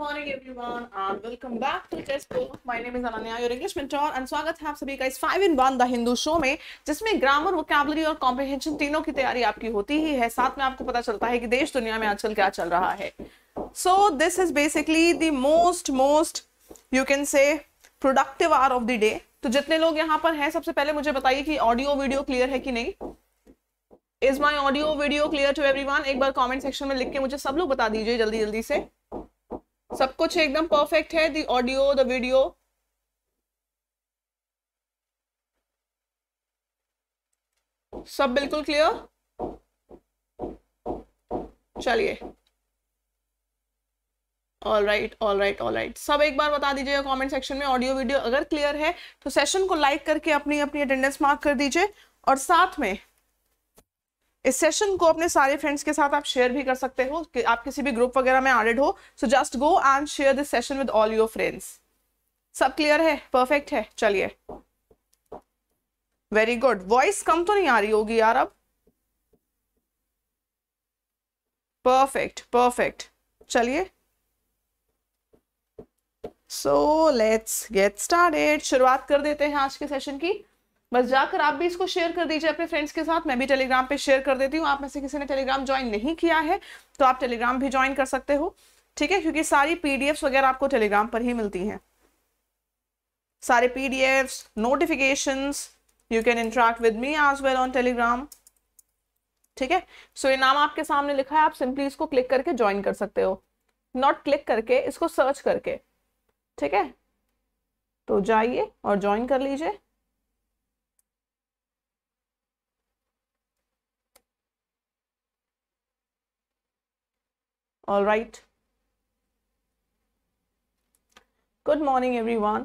तीनों की तैयारी आपकी होती ही है साथ में आपको पता चलता है कि देश दुनिया में आजकल क्या चल रहा है so this is basically the most most you can say productive of the day तो जितने लोग यहाँ पर हैं सबसे पहले मुझे बताइए कि ऑडियो वीडियो क्लियर है कि नहीं is my audio video clear to every एक बार कॉमेंट सेक्शन में लिख के मुझे सब लोग बता दीजिए जल्दी जल्दी से सब कुछ एकदम परफेक्ट है दी ऑडियो द वीडियो सब बिल्कुल क्लियर चलिए all right all right all right सब एक बार बता दीजिएगा कमेंट सेक्शन में ऑडियो वीडियो अगर क्लियर है तो सेशन को लाइक करके अपनी अपनी अटेंडेंस मार्क कर दीजिए और साथ में इस सेशन को अपने सारे फ्रेंड्स के साथ आप शेयर भी कर सकते हो कि आप किसी भी ग्रुप वगैरह में एडेड हो so just go and share this session with all your friends सब क्लियर है परफेक्ट है चलिए वेरी गुड वॉइस कम तो नहीं आ रही होगी यार अब परफेक्ट परफेक्ट चलिए सो लेट्स गेट स्टार्टेड शुरुआत कर देते हैं आज के सेशन की बस जाकर आप भी इसको शेयर कर दीजिए अपने फ्रेंड्स के साथ मैं भी टेलीग्राम पे शेयर कर देती हूँ आप में से किसी ने टेलीग्राम ज्वाइन नहीं किया है तो आप टेलीग्राम भी ज्वाइन कर सकते हो ठीक है क्योंकि सारी पीडीएफ्स वगैरह आपको टेलीग्राम पर ही मिलती हैं सारे PDFs notifications you can interact with me as well on Telegram ठीक है सो ये नाम आपके सामने लिखा है आप सिंपली इसको क्लिक करके ज्वाइन कर सकते हो नॉट क्लिक करके इसको सर्च करके ठीक है तो जाइए और ज्वाइन कर लीजिए all right good morning everyone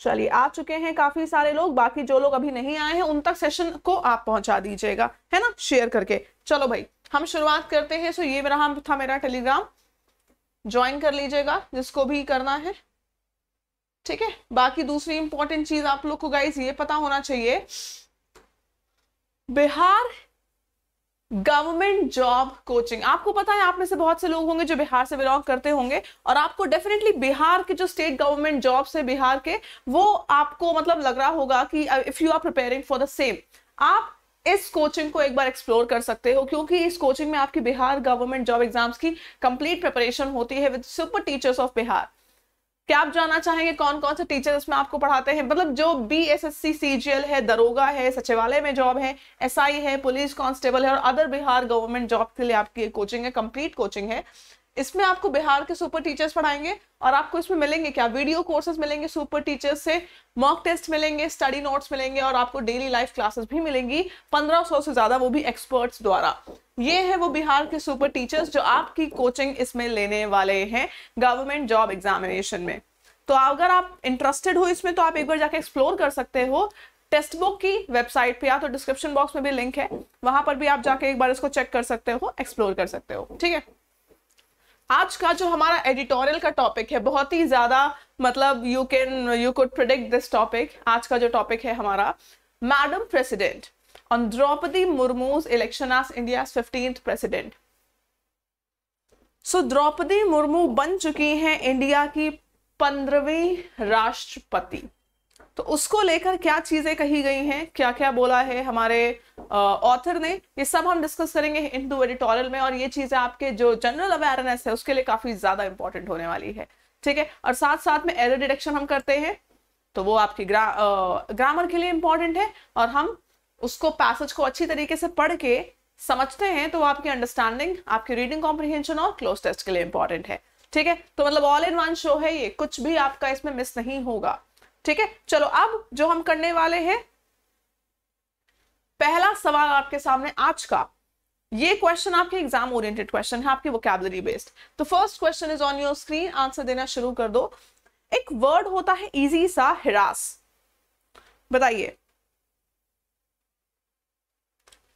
चलिए आ चुके हैं काफी सारे लोग बाकी जो लोग अभी नहीं आए हैं उन तक सेशन को आप पहुंचा दीजिएगा है ना शेयर करके चलो भाई हम शुरुआत करते हैं सो ये मेरा था मेरा टेलीग्राम ज्वाइन कर लीजिएगा जिसको भी करना है ठीक है बाकी दूसरी इंपॉर्टेंट चीज आप लोग को गाइज ये पता होना चाहिए बिहार गवर्नमेंट जॉब कोचिंग आपको पता है आप में से बहुत से लोग होंगे जो बिहार से बिलोंग करते होंगे और आपको डेफिनेटली बिहार के जो स्टेट गवर्नमेंट जॉब्स है बिहार के वो आपको मतलब लग रहा होगा कि if you are preparing for the same आप इस कोचिंग को एक बार एक्सप्लोर कर सकते हो क्योंकि इस कोचिंग में आपकी बिहार गवर्नमेंट जॉब एग्जाम्स की कंप्लीट प्रिपरेशन होती है with super teachers of Bihar क्या आप जानना चाहेंगे कौन कौन से टीचर इसमें आपको पढ़ाते हैं मतलब जो B S S C C G L है दरोगा है सचिवालय में जॉब है एस आई है पुलिस कांस्टेबल है और अदर बिहार गवर्नमेंट जॉब के लिए आपकी कोचिंग है कंप्लीट कोचिंग है इसमें आपको बिहार के सुपर टीचर्स पढ़ाएंगे और आपको इसमें मिलेंगे क्या वीडियो कोर्सेज मिलेंगे सुपर टीचर्स से मॉक टेस्ट मिलेंगे स्टडी नोट्स मिलेंगे और आपको डेली लाइफ क्लासेस भी मिलेंगी पंद्रह सौ से ज्यादा वो भी एक्सपर्ट्स द्वारा ये है वो बिहार के सुपर टीचर्स जो आपकी कोचिंग इसमें लेने वाले हैं गवर्नमेंट जॉब एग्जामिनेशन में तो अगर आप इंटरेस्टेड हो इसमें तो आप एक बार जाके एक्सप्लोर कर सकते हो टेक्स्ट बुक की वेबसाइट पे या तो डिस्क्रिप्शन बॉक्स में भी लिंक है वहां पर भी आप जाके एक बार इसको चेक कर सकते हो एक्सप्लोर कर सकते हो ठीक है आज का जो हमारा एडिटोरियल का टॉपिक है बहुत ही ज्यादा मतलब you can you could predict this topic आज का जो टॉपिक है हमारा madam president on Draupadi Murmu's election as India's 15th president. so, Draupadi Murmu ban chuki हैं India ki पंद्रहवीं राष्ट्रपति तो उसको लेकर क्या चीजें कही गई हैं क्या क्या बोला है हमारे ऑथर ने ये सब हम डिस्कस करेंगे हिंदू एडिटोरियल में और ये चीजें आपके जो जनरल अवेयरनेस है उसके लिए काफी ज्यादा इंपॉर्टेंट होने वाली है ठीक है और साथ साथ में एरर डिटेक्शन हम करते हैं तो वो आपकी ग्रा, आ, ग्रामर के लिए इंपॉर्टेंट है और हम उसको पैसेज को अच्छी तरीके से पढ़ के समझते हैं तो आपकी अंडरस्टैंडिंग आपकी रीडिंग कॉम्प्रिहेंशन और क्लोज टेस्ट के लिए इंपॉर्टेंट है ठीक है तो मतलब ऑल इन वन शो है ये कुछ भी आपका इसमें मिस नहीं होगा ठीक है चलो अब जो हम करने वाले हैं पहला सवाल आपके सामने आज का ये क्वेश्चन आपके एग्जाम ओरिएंटेड क्वेश्चन है आपकी वोकेबलरी बेस्ड तो first question is on your screen answer देना शुरू कर दो एक वर्ड होता है इजी सा हिरास बताइए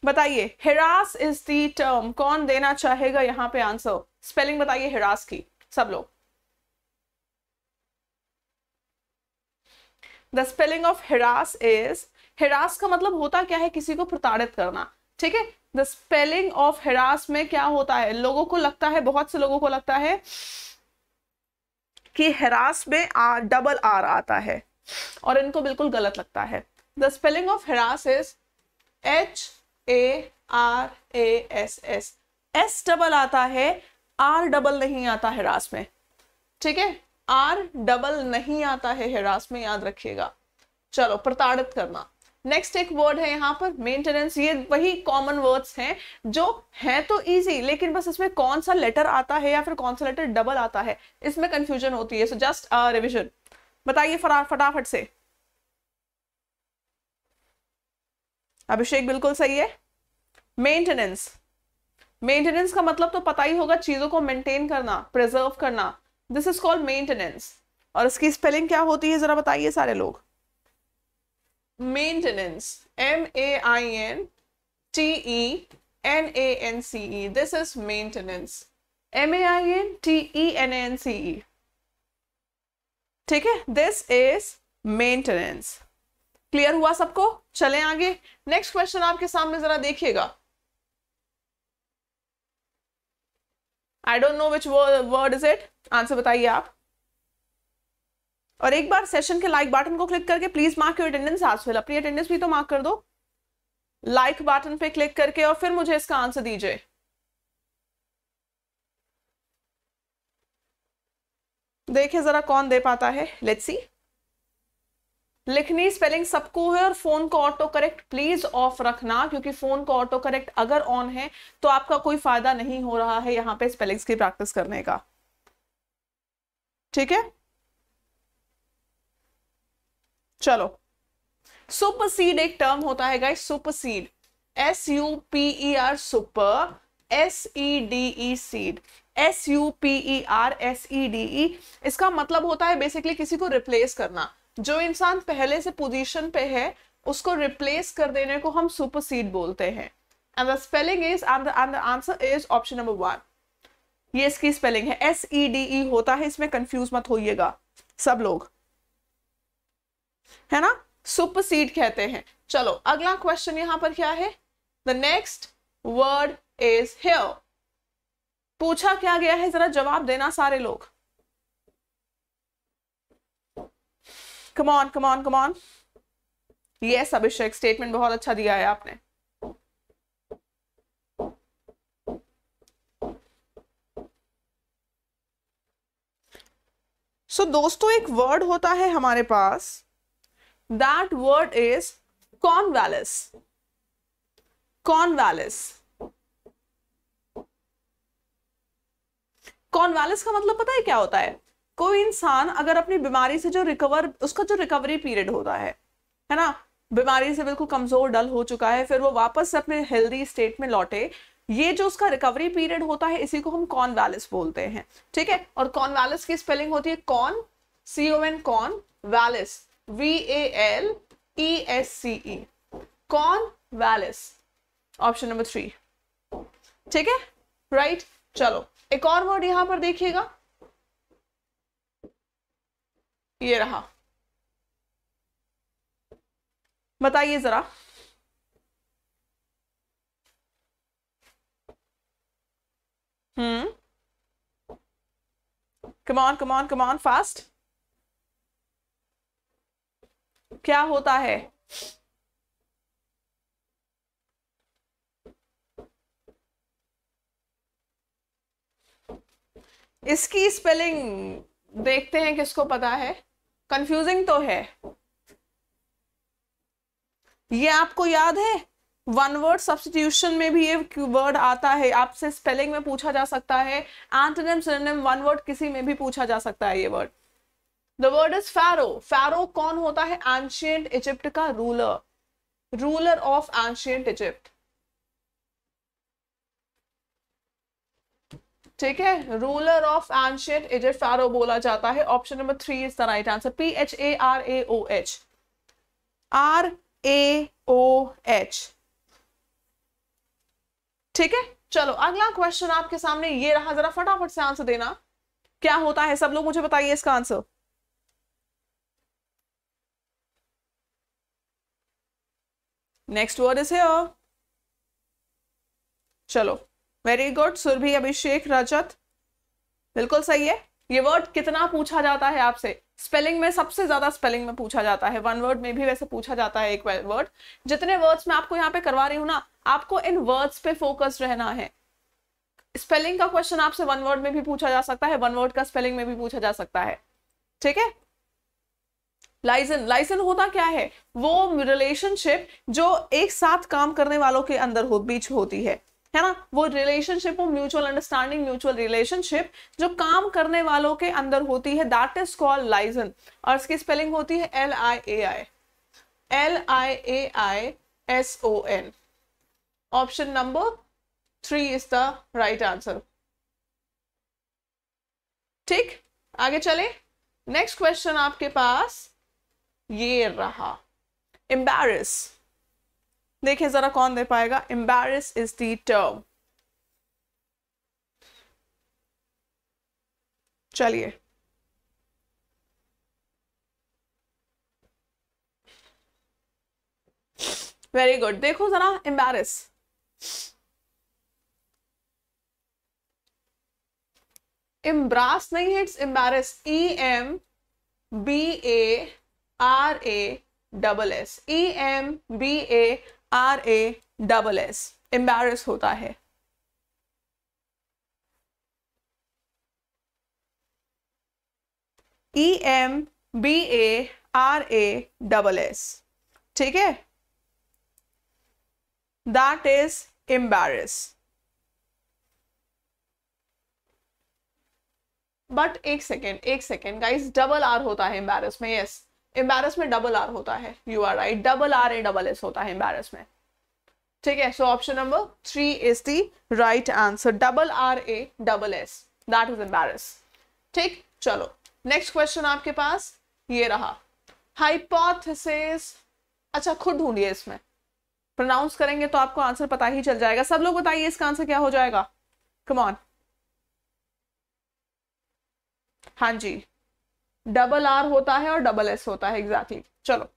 बताइए हिरास इज दी टर्म कौन देना चाहेगा यहाँ पे आंसर स्पेलिंग बताइए हिरास की सब लोग the spelling of harass is harass का मतलब होता क्या है किसी को प्रताड़ित करना ठीक है द स्पेलिंग ऑफ हिरास में क्या होता है लोगों को लगता है बहुत से लोगों को लगता है कि हिरास में आ, डबल आर आता है और इनको बिल्कुल गलत लगता है the spelling of harass is H A R A S S S double आता है आर डबल नहीं आता है रास में ठीक है आर डबल नहीं आता है हिरास में याद रखिएगा चलो प्रताड़ित करना नेक्स्ट एक वर्ड है यहाँ पर मेंटेनेंस ये वही कॉमन वर्ड्स हैं जो हैं तो इजी लेकिन बस इसमें कौन सा लेटर आता है या फिर कौन सा लेटर डबल आता है इसमें कंफ्यूजन होती है सो जस्ट रिविजन बताइए फटाफट से अभिषेक बिल्कुल सही है मेंटेनेंस मेंटेनेंस का मतलब तो पता ही होगा चीजों को मेंटेन करना प्रिजर्व करना दिस इज कॉल्ड मेंटेनेंस और इसकी स्पेलिंग क्या होती है जरा बताइए सारे लोग maintenance M A I N T E N A N C E this is maintenance M A I N T E N N C E ठीक है दिस इज मेंटेनेंस क्लियर हुआ सबको चले आगे नेक्स्ट क्वेश्चन आपके सामने जरा देखिएगा I don't know which word is it answer बताइए आप और एक बार सेशन के लाइक बटन को क्लिक करके प्लीज मार्क योर अटेंडेंस आज फिल अपनी अटेंडेंस भी तो मार्क कर दो लाइक like बटन पे क्लिक करके और फिर मुझे इसका आंसर दीजिए देखिए जरा कौन दे पाता है लेट्स सी लिखनी स्पेलिंग सबको है और फोन को ऑटो करेक्ट प्लीज ऑफ रखना क्योंकि फोन को ऑटो करेक्ट अगर ऑन है तो आपका कोई फायदा नहीं हो रहा है यहाँ पे स्पेलिंग्स की प्रैक्टिस करने का ठीक है चलो सीड एक टर्म होता है guys seed S U P E R super S E D E seed S U P E R S E D E इसका मतलब होता है बेसिकली किसी को रिप्लेस करना जो इंसान पहले से पोजीशन पे है उसको रिप्लेस कर देने को हम सुपरसीड बोलते हैं and the spelling is and answer is option number one ये इसकी स्पेलिंग है एस ई डी ई होता है इसमें कंफ्यूज मत होइएगा सब लोग है ना सुपरसीड कहते हैं चलो अगला क्वेश्चन यहां पर क्या है the next word is here पूछा क्या गया है जरा जवाब देना सारे लोग come on come on come on yes Abhishek statement बहुत अच्छा दिया है आपने सो so, दोस्तों एक वर्ड होता है हमारे पास that word is convalesce convalesce convalesce का मतलब पता है क्या होता है कोई इंसान अगर अपनी बीमारी से जो रिकवर उसका जो रिकवरी पीरियड होता है है ना बीमारी से बिल्कुल कमजोर डल हो चुका है फिर वो वापस अपने हेल्दी स्टेट में लौटे ये जो उसका रिकवरी पीरियड होता है इसी को हम कॉनवैलिस बोलते हैं ठीक है और कॉनवैलिस की स्पेलिंग होती है con C O N convalesce V A L E S C E convalesce option number three ठीक है राइट चलो एक और वर्ड यहां पर देखिएगा ये रहा बताइए जरा हम्म कमान कमान कमान फास्ट क्या होता है इसकी स्पेलिंग देखते हैं किसको पता है कंफ्यूजिंग तो है ये आपको याद है वन वर्ड सब्सटीट्यूशन में भी ये वर्ड आता है आपसे स्पेलिंग में पूछा जा सकता है एंटोनिम सिनोनिम वन वर्ड किसी में भी पूछा जा सकता है ये word the word is pharaoh pharaoh कौन होता है एंशियंट इजिप्ट का ruler ruler of ancient Egypt ठीक है ruler of ancient Egypt pharaoh बोला जाता है option number three is the right answer P H A R A O H R A O H ठीक है चलो अगला क्वेश्चन आपके सामने ये रहा जरा फटाफट से आंसर देना क्या होता है सब लोग मुझे बताइए इसका answer next word is here चलो वेरी गुड सुरभि अभिषेक रजत बिल्कुल सही है ये वर्ड कितना पूछा जाता है आपसे स्पेलिंग में सबसे ज्यादा स्पेलिंग में पूछा जाता है वन वर्ड में भी वैसे पूछा जाता है एक वर्ड जितने वर्ड्स मैं आपको यहाँ पे करवा रही हूँ ना आपको इन वर्ड्स पे फोकस रहना है स्पेलिंग का क्वेश्चन आपसे वन वर्ड में भी पूछा जा सकता है वन वर्ड का स्पेलिंग में भी पूछा जा सकता है ठीक है लाइजन लाइसन होता क्या है वो रिलेशनशिप जो एक साथ काम करने वालों के अंदर हो बीच होती है है ना वो रिलेशनशिप वो म्यूचुअल अंडरस्टैंडिंग म्यूचुअल रिलेशनशिप जो काम करने वालों के अंदर होती है दैट इज कॉल्ड लाइजन और इसकी स्पेलिंग होती है L I A I L I A I S O N option number three is the right answer ठीक आगे चले नेक्स्ट क्वेश्चन आपके पास ये रहा एम्बेरस देखिए जरा कौन दे पाएगा एम्बेरस इज दी टर्म चलिए वेरी गुड देखो जरा एम्बेरस एम्ब्रास नहीं है it's embarrass E M B A R A double S E M B A R A double S embarrass होता है E M B A R A double S ठीक है that is embarrass but एक second एक second guys double R होता है embarrass में yes embarrass में डबल आर होता है you are right double R A double S होता है एम्बेरस में ठीक है so option number three is the right answer double R A double S that is embarrass ठीक चलो नेक्स्ट क्वेश्चन आपके पास ये रहा हाइपोथेसिस अच्छा खुद ढूंढिए इसमें प्रोनाउंस करेंगे तो आपको आंसर पता ही चल जाएगा सब लोग बताइए इसका आंसर क्या हो जाएगा कमॉन हाँ जी डबल आर होता है और डबल एस होता है एग्जैक्टली exactly. चलो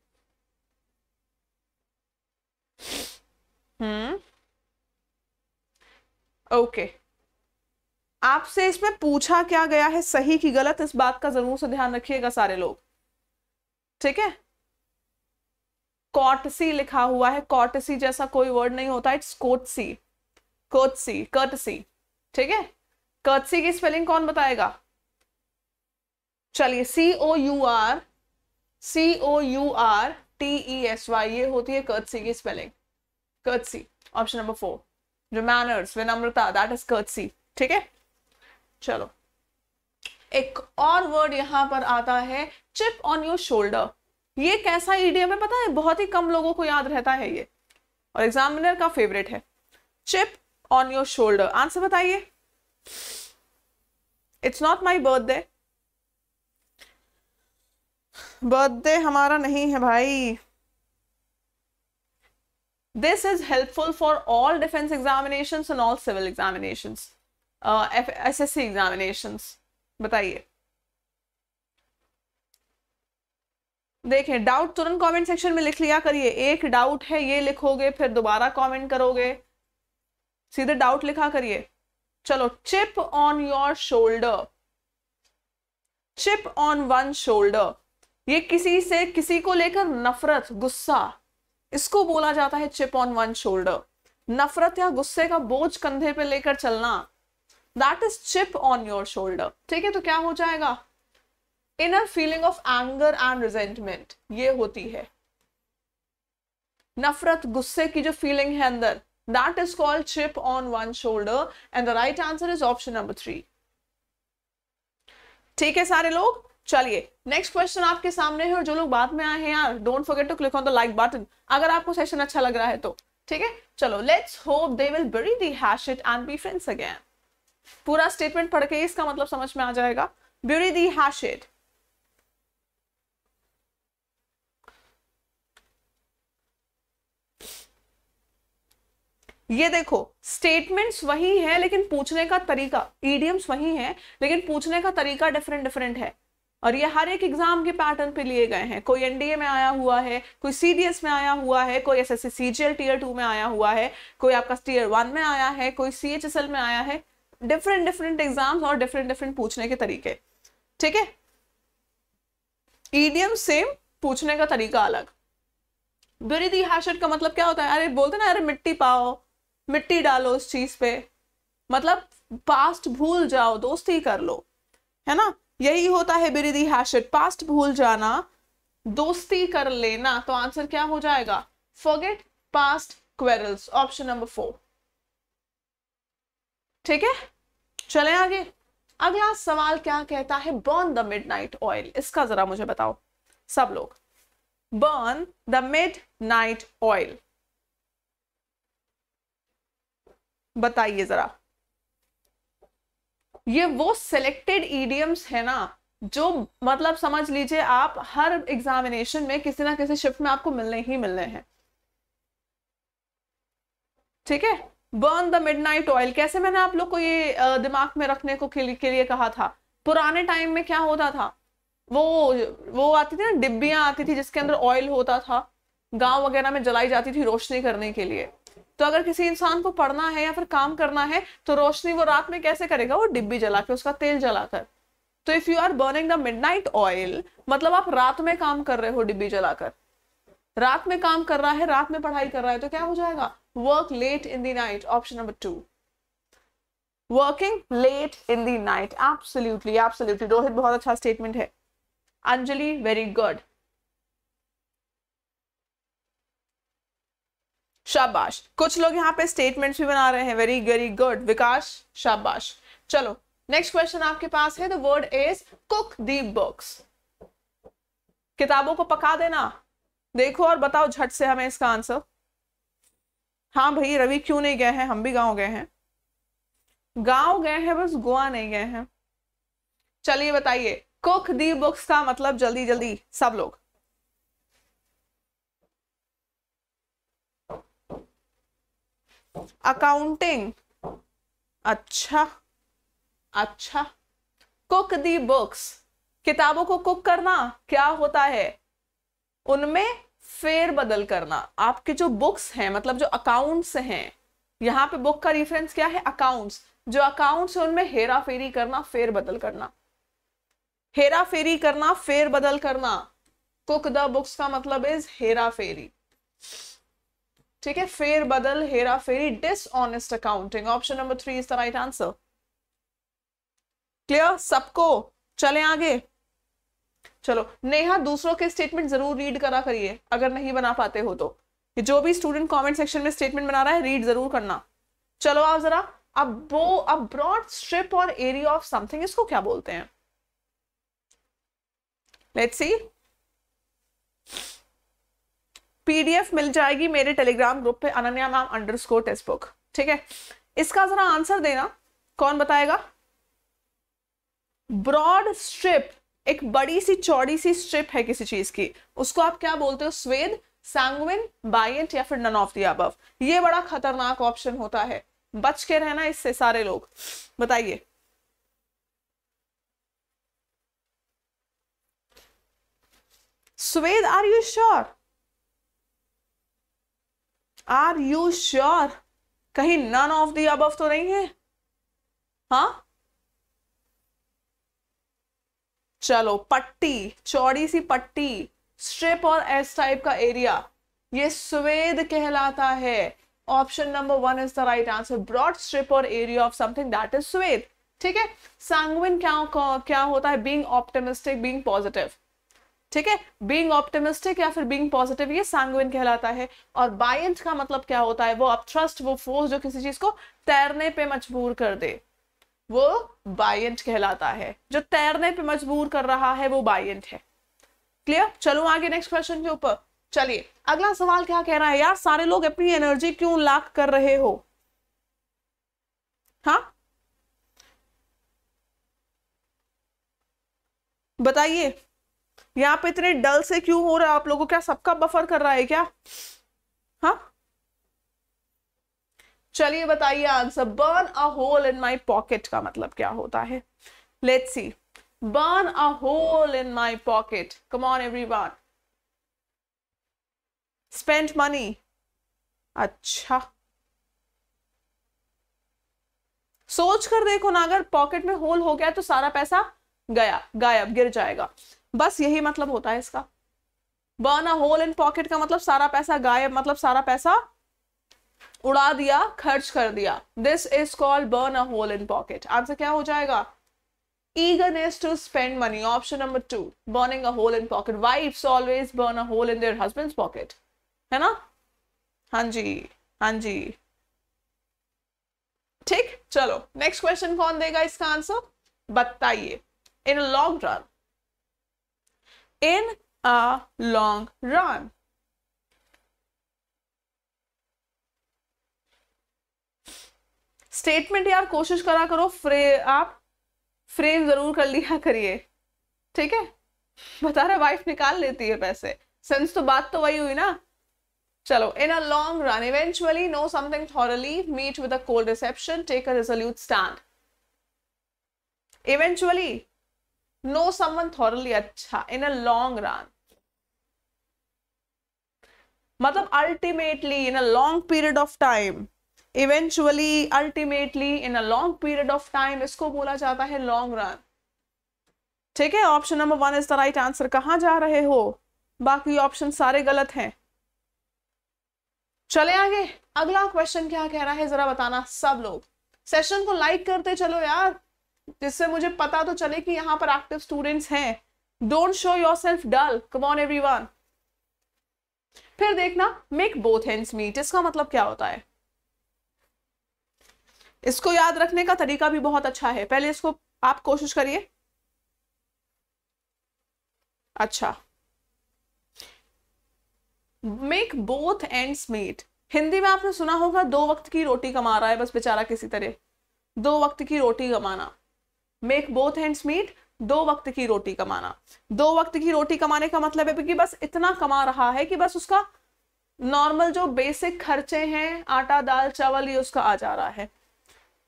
हम्म ओके okay. आपसे इसमें पूछा क्या गया है सही की गलत इस बात का जरूर से ध्यान रखिएगा सारे लोग ठीक है कॉटसी लिखा हुआ है कॉटसी जैसा कोई वर्ड नहीं होता इट्स कोटसी कोटसी कर्टसी ठीक है कर्टसी की स्पेलिंग कौन बताएगा चलिए C O U R C O U R T E S Y ये होती है कर्सी की spelling courtesy option number four जो मैनर्स विनम्रता दैट इज कर्टसी ठीक है चलो एक और वर्ड यहां पर आता है चिप ऑन योर शोल्डर ये कैसा ईडीएम है पता है बहुत ही कम लोगों को याद रहता है ये और एग्जामिनर का फेवरेट है chip on your shoulder answer बताइए it's not my birthday birthday हमारा नहीं है भाई this is helpful for all defence examination all civil examination examinations S S C examination बताइए देखें डाउट तुरंत कमेंट सेक्शन में लिख लिया करिए एक डाउट है ये लिखोगे फिर दोबारा कमेंट करोगे सीधे डाउट लिखा करिए चलो chip on your shoulder chip on one shoulder ये किसी से किसी को लेकर नफरत गुस्सा इसको बोला जाता है चिप ऑन वन शोल्डर नफरत या गुस्से का बोझ कंधे पे लेकर चलना that is chip on your shoulder ठीक है तो क्या हो जाएगा inner feeling of anger and resentment ये होती है नफरत गुस्से की जो फीलिंग है अंदर that is called chip on one shoulder and the right answer is option number three ठीक है सारे लोग चलिए नेक्स्ट क्वेश्चन आपके सामने है और जो लोग बाद में आए हैं यार don't forget to click on the like button अगर आपको सेशन अच्छा लग रहा है तो ठीक है चलो let's hope they will bury the hatchet and be friends again पूरा स्टेटमेंट पढ़ के इसका मतलब समझ में आ जाएगा ब्यूरी दी हैश इट ये देखो स्टेटमेंट्स वही है लेकिन पूछने का तरीका ईडियम्स वही है लेकिन पूछने का तरीका डिफरेंट डिफरेंट है और ये हर एक एग्जाम के पैटर्न पे लिए गए हैं कोई एनडीए में आया हुआ है कोई सीडीएस में आया हुआ है कोई सी सीजीएल टीयर टू में आया हुआ है कोई आपका टीयर वन में आया है कोई एल में आया है डिफरेंट डिफरेंट एग्जाम्स और डिफरेंट डिफरेंट पूछने के तरीके ठीक है ईडीएम सेम पूछने का तरीका अलग बिरिदी हाशर का मतलब क्या होता है अरे बोलते ना अरे मिट्टी पाओ मिट्टी डालो उस चीज पे मतलब पास्ट भूल जाओ दोस्ती कर लो है ना यही होता है बिरिदी हैशेट पास्ट भूल जाना दोस्ती कर लेना तो आंसर क्या हो जाएगा forget past quarrels option number four ठीक है चले आगे अगला सवाल क्या कहता है burn the midnight oil इसका जरा मुझे बताओ सब लोग burn the midnight oil बताइए जरा ये वो सिलेक्टेड ईडियम्स है ना जो मतलब समझ लीजिए आप हर एग्जामिनेशन में किसी ना किसी शिफ्ट में आपको मिलने ही मिलने हैं ठीक है बर्न द नाइट ऑयल कैसे मैंने आप लोग को ये दिमाग में रखने को के, के लिए कहा था पुराने टाइम में क्या होता था वो वो आती थी ना डिब्बियां आती थी जिसके अंदर ऑयल होता था गांव वगैरह में जलाई जाती थी रोशनी करने के लिए तो अगर किसी इंसान को पढ़ना है या फिर काम करना है तो रोशनी वो रात में कैसे करेगा वो डिब्बी जला के उसका तेल जलाकर तो if you are burning the night oil मतलब आप रात में काम कर रहे हो डिब्बी जलाकर रात में काम कर रहा है रात में पढ़ाई कर रहा है तो क्या हो जाएगा work late in the night option number two working late in the night absolutely absolutely Rohit बहुत अच्छा स्टेटमेंट है अंजलि वेरी गुड शाबाश कुछ लोग यहाँ पे स्टेटमेंट्स भी बना रहे हैं वेरी वेरी गुड विकास शाबाश चलो नेक्स्ट क्वेश्चन आपके पास है the word is cook the books किताबों को पका देना देखो और बताओ झट से हमें इसका आंसर हाँ भाई रवि क्यों नहीं गए हैं हम भी गांव गए हैं गांव गए हैं बस गोवा नहीं गए हैं चलिए बताइए कुक दी बुक्स का मतलब जल्दी जल्दी सब लोग अकाउंटिंग अच्छा अच्छा कुक दी बुक्स किताबों को कुक करना क्या होता है उनमें फेरबदल करना आपके जो बुक्स हैं मतलब जो अकाउंट्स हैं यहाँ पे बुक का रेफरेंस क्या है अकाउंट्स जो अकाउंट्स है उनमें हेरा फेरी करना फेर बदल करना हेरा फेरी करना फेरबदल करना कुक द बुक्स का मतलब इज हेरा फेरी ठीक है फेर बदल हेरा फेरी dishonest accounting option number three is the right answer clear सबको चले आगे चलो नेहा दूसरों के स्टेटमेंट जरूर रीड करा करिए अगर नहीं बना पाते हो तो जो भी स्टूडेंट कमेंट सेक्शन में स्टेटमेंट बना रहा है रीड जरूर करना चलो आप जरा अब वो अब broad strip or area of something इसको क्या बोलते हैं लेट्स सी पीडीएफ मिल जाएगी मेरे टेलीग्राम ग्रुप पे अनन्या नाम अंडर स्कोर टेस्ट बुक ठीक है इसका जरा आंसर देना कौन बताएगा ब्रॉड स्ट्रिप एक बड़ी सी चौड़ी सी स्ट्रिप है किसी चीज की उसको आप क्या बोलते हो स्वेद सैंगविन बाइंट या फिर नन ऑफ दी अब ये बड़ा खतरनाक ऑप्शन होता है बच के रहना इससे सारे लोग बताइए swathe are you sure are you sure कहीं नन ऑफ दी अब तो नहीं है हा चलो पट्टी चौड़ी सी पट्टी स्ट्रिप और एस टाइप का एरिया ये स्वेद कहलाता है option number one is the right answer broad strip or area of something that is swathe ठीक है सांगविन क्या क्या होता है बींग ऑप्टमिस्टिक बींग पॉजिटिव ठीक है बींग ऑप्टिमिस्टिक या फिर बींग पॉजिटिव ये सांगविन कहलाता है और बायंट का मतलब क्या होता है वो ट्रस्ट वो फोर्स जो किसी चीज को तैरने पे मजबूर कर दे वो बायंट कहलाता है जो तैरने पे मजबूर कर रहा है वो बायंट है क्लियर चलो आगे नेक्स्ट क्वेश्चन के ऊपर चलिए अगला सवाल क्या कह रहा है यार सारे लोग अपनी एनर्जी क्यों लाख कर रहे हो हा बताइए यहाँ पे इतने डल से क्यों हो रहा है आप लोगों क्या सबका बफर कर रहा है क्या हाँ चलिए बताइए answer burn a hole in my pocket का मतलब क्या होता है let see burn a hole in my pocket come on every one spend money अच्छा सोच कर देखो ना अगर पॉकेट में होल हो गया तो सारा पैसा गया गायब गिर जाएगा बस यही मतलब होता है इसका burn a hole in pocket का मतलब सारा पैसा गायब मतलब सारा पैसा उड़ा दिया खर्च कर दिया this is called burn a hole in pocket answer क्या हो जाएगा eagerness to spend money option number 2 burning a hole in pocket wives always burn a hole in their husband's pocket है ना हाँ जी हाँ जी ठीक चलो नेक्स्ट क्वेश्चन कौन देगा इसका आंसर बताइए in long run in a long run. Statement यार कोशिश करा करो फ्रे आप फ्रेम जरूर कर लिया करिए ठीक है बता रहे वाइफ निकाल लेती है पैसे सेंस तो बात तो वही हुई ना चलो in a long run eventually no something thoroughly meet with a cold reception take a resolute stand eventually no someone thoroughly अच्छा इन अ लॉन्ग रन मतलब ultimately in a long period of time eventually ultimately in a long period of time इसको बोला जाता है long run ठीक है option number one is the right answer कहां जा रहे हो बाकी ऑप्शन सारे गलत हैं चले आगे अगला क्वेश्चन क्या कह रहा है जरा बताना सब लोग सेशन को लाइक करते चलो यार जिससे मुझे पता तो चले कि यहाँ पर एक्टिव स्टूडेंट्स हैं don't show yourself dull come on everyone फिर देखना मेक बोथ हैंड्स मीट इसका मतलब क्या होता है इसको याद रखने का तरीका भी बहुत अच्छा है पहले इसको आप कोशिश करिए अच्छा make both ends meet Hindi में आपने सुना होगा दो वक्त की रोटी कमा रहा है बस बेचारा किसी तरह दो वक्त की रोटी कमाना मेक बोथ हैंड्स मीट दो वक्त की रोटी कमाना दो वक्त की रोटी कमाने का मतलब है कि बस इतना कमा रहा है कि बस उसका नॉर्मल जो बेसिक खर्चे हैं आटा दाल चावल ये उसका आ जा रहा है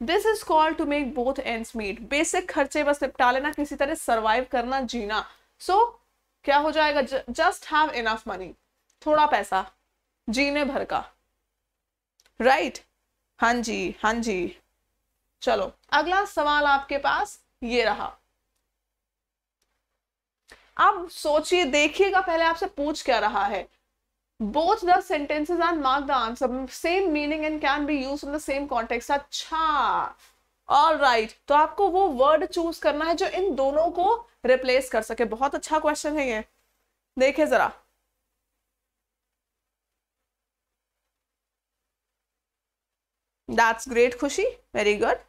this is called to make both end meet basic खर्चे बस निपटा लेना किसी तरह सर्वाइव करना जीना सो so, क्या हो जाएगा जस्ट हैव इनफ मनी थोड़ा पैसा जीने भर का राइट right? हाँ जी हाँ जी चलो अगला सवाल आपके पास ये रहा आप सोचिए देखिएगा पहले आपसे पूछ क्या रहा है both the sentences are mark the answer same meaning and can be use in the same context अच्छा ऑल राइट right. तो आपको वो वर्ड चूज करना है जो इन दोनों को रिप्लेस कर सके बहुत अच्छा क्वेश्चन है ये देखे जरा that's great Khushi very good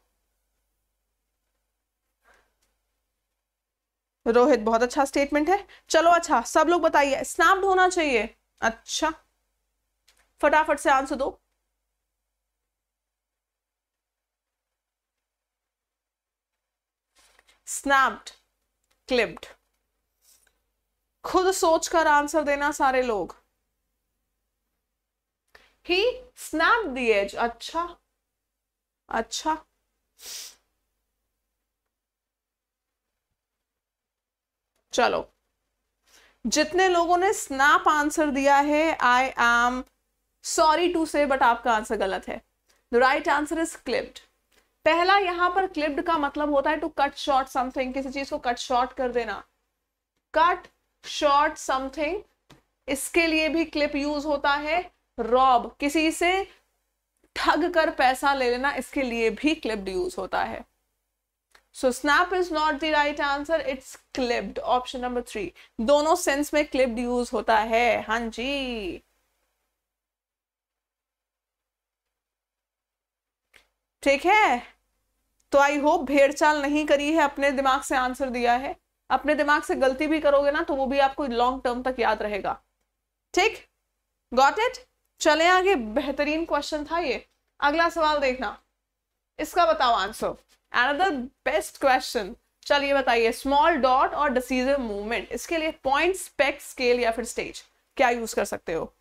Rohit बहुत अच्छा स्टेटमेंट है चलो अच्छा सब लोग बताइए स्नैप्ड होना चाहिए अच्छा फटाफट से आंसर दो स्नैप्ड क्लिप्ड खुद सोचकर आंसर देना सारे लोग ही स्नैप दिए एज अच्छा अच्छा चलो जितने लोगों ने स्नैप आंसर दिया है I am sorry to say but आपका आंसर गलत है the right answer is clipped पहला यहां पर क्लिप्ड का मतलब होता है टू कट शॉर्ट समथिंग किसी चीज को कट शॉर्ट कर देना कट शॉर्ट समथिंग इसके लिए भी क्लिप यूज होता है रॉब किसी से ठग कर पैसा ले लेना इसके लिए भी क्लिप्ड यूज होता है so snap is not the right answer it's clipped option number three दोनों सेंस में क्लिप्ड यूज होता है हाँ जी ठीक है तो आई होप भेड़ चाल नहीं करी है अपने दिमाग से आंसर दिया है अपने दिमाग से गलती भी करोगे ना तो वो भी आपको लॉन्ग टर्म तक याद रहेगा ठीक गॉट इट चले आगे बेहतरीन क्वेश्चन था ये अगला सवाल देखना इसका बताओ आंसर अनदर बेस्ट क्वेश्चन चलिए बताइए स्मॉल डॉट और डिसीजन मूवमेंट इसके लिए पॉइंट स्पेक स्केल या फिर स्टेज क्या यूज कर सकते हो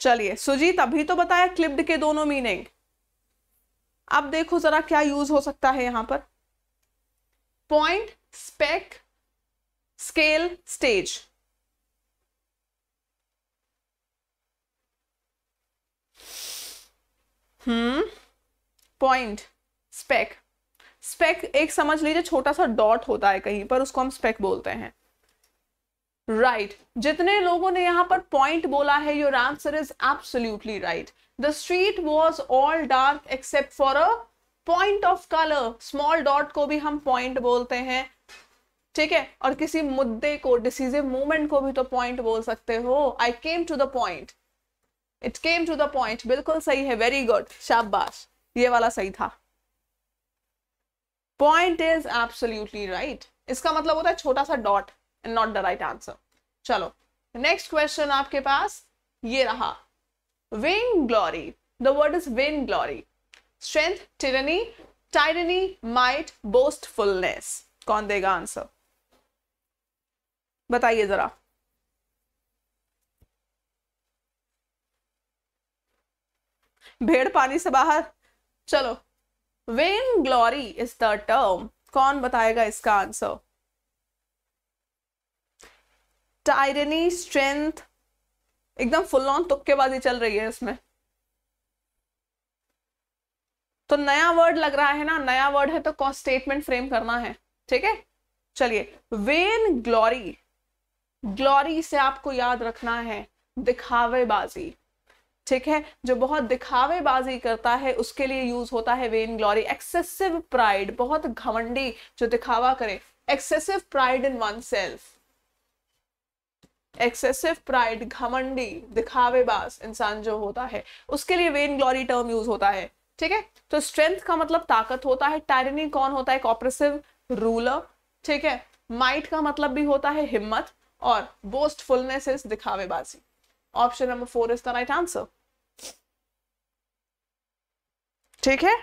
चलिए सुजीत अभी तो बताया क्लिप्ड के दोनों मीनिंग अब देखो जरा क्या यूज हो सकता है यहां पर point speck scale stage hmm point speck speck एक समझ लीजिए छोटा सा डॉट होता है कहीं पर उसको हम स्पेक बोलते हैं राइट right. जितने लोगों ने यहां पर पॉइंट बोला है your answer is absolutely right the street was all dark except for a point of colour small dot को भी हम पॉइंट बोलते हैं ठीक है और किसी मुद्दे को डिसीजिव मूवमेंट को भी तो पॉइंट बोल सकते हो I came to the point it came to the point बिल्कुल सही है वेरी गुड शाबाश ये वाला सही था पॉइंट इज एब्सोल्यूटली राइट इसका मतलब होता है छोटा सा dot and not the right answer चलो नेक्स्ट क्वेश्चन आपके पास ये रहा vainglory the word is vainglory strength tyranny tyranny might boastfulness कौन देगा आंसर बताइए जरा भेड़ पानी से बाहर चलो vainglory is the term कौन बताएगा इसका आंसर टायरनी स्ट्रेंथ एकदम फुल ऑन तुक्केबाजी चल रही है इसमें तो नया वर्ड लग रहा है ना नया वर्ड है तो कौन स्टेटमेंट फ्रेम करना है ठीक है चलिए वेन ग्लोरी ग्लोरी से आपको याद रखना है दिखावेबाजी ठीक है जो बहुत दिखावेबाजी करता है उसके लिए यूज होता है वेन ग्लोरी एक्सेसिव प्राइड बहुत घमंडी जो दिखावा करे excessive pride in oneself excessive pride घमंडी दिखावेबाज इंसान जो होता है उसके लिए वेन ग्लोरी टर्म यूज होता है ठीक है तो स्ट्रेंथ का मतलब ताकत होता है टायरनी कौन होता है कॉपरेसिव रूलर ठीक है माइट का मतलब भी होता है हिम्मत और बोस्टफुलनेस इज दिखावेबाजी option number four is the right answer ठीक है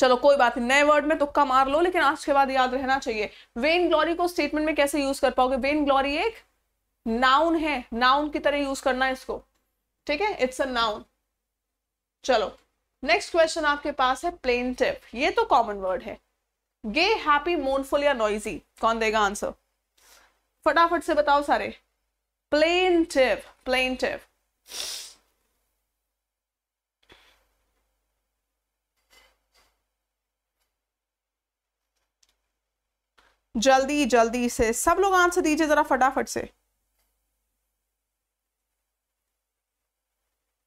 चलो कोई बात नहीं नए वर्ड में तुक्का मार लो लेकिन आज के बाद याद रहना चाहिए वेन ग्लोरी को स्टेटमेंट में कैसे यूज कर पाओगे वेन ग्लोरी एक नाउन है नाउन की तरह यूज करना है इसको ठीक है इट्स अ नाउन चलो नेक्स्ट क्वेश्चन आपके पास है प्लेन टिप ये तो कॉमन वर्ड है गे हैप्पी मोनफुल या नॉइजी कौन देगा आंसर फटाफट से बताओ सारे प्लेन प्लेन टिव जल्दी जल्दी से सब लोग आंसर दीजिए जरा फटाफट से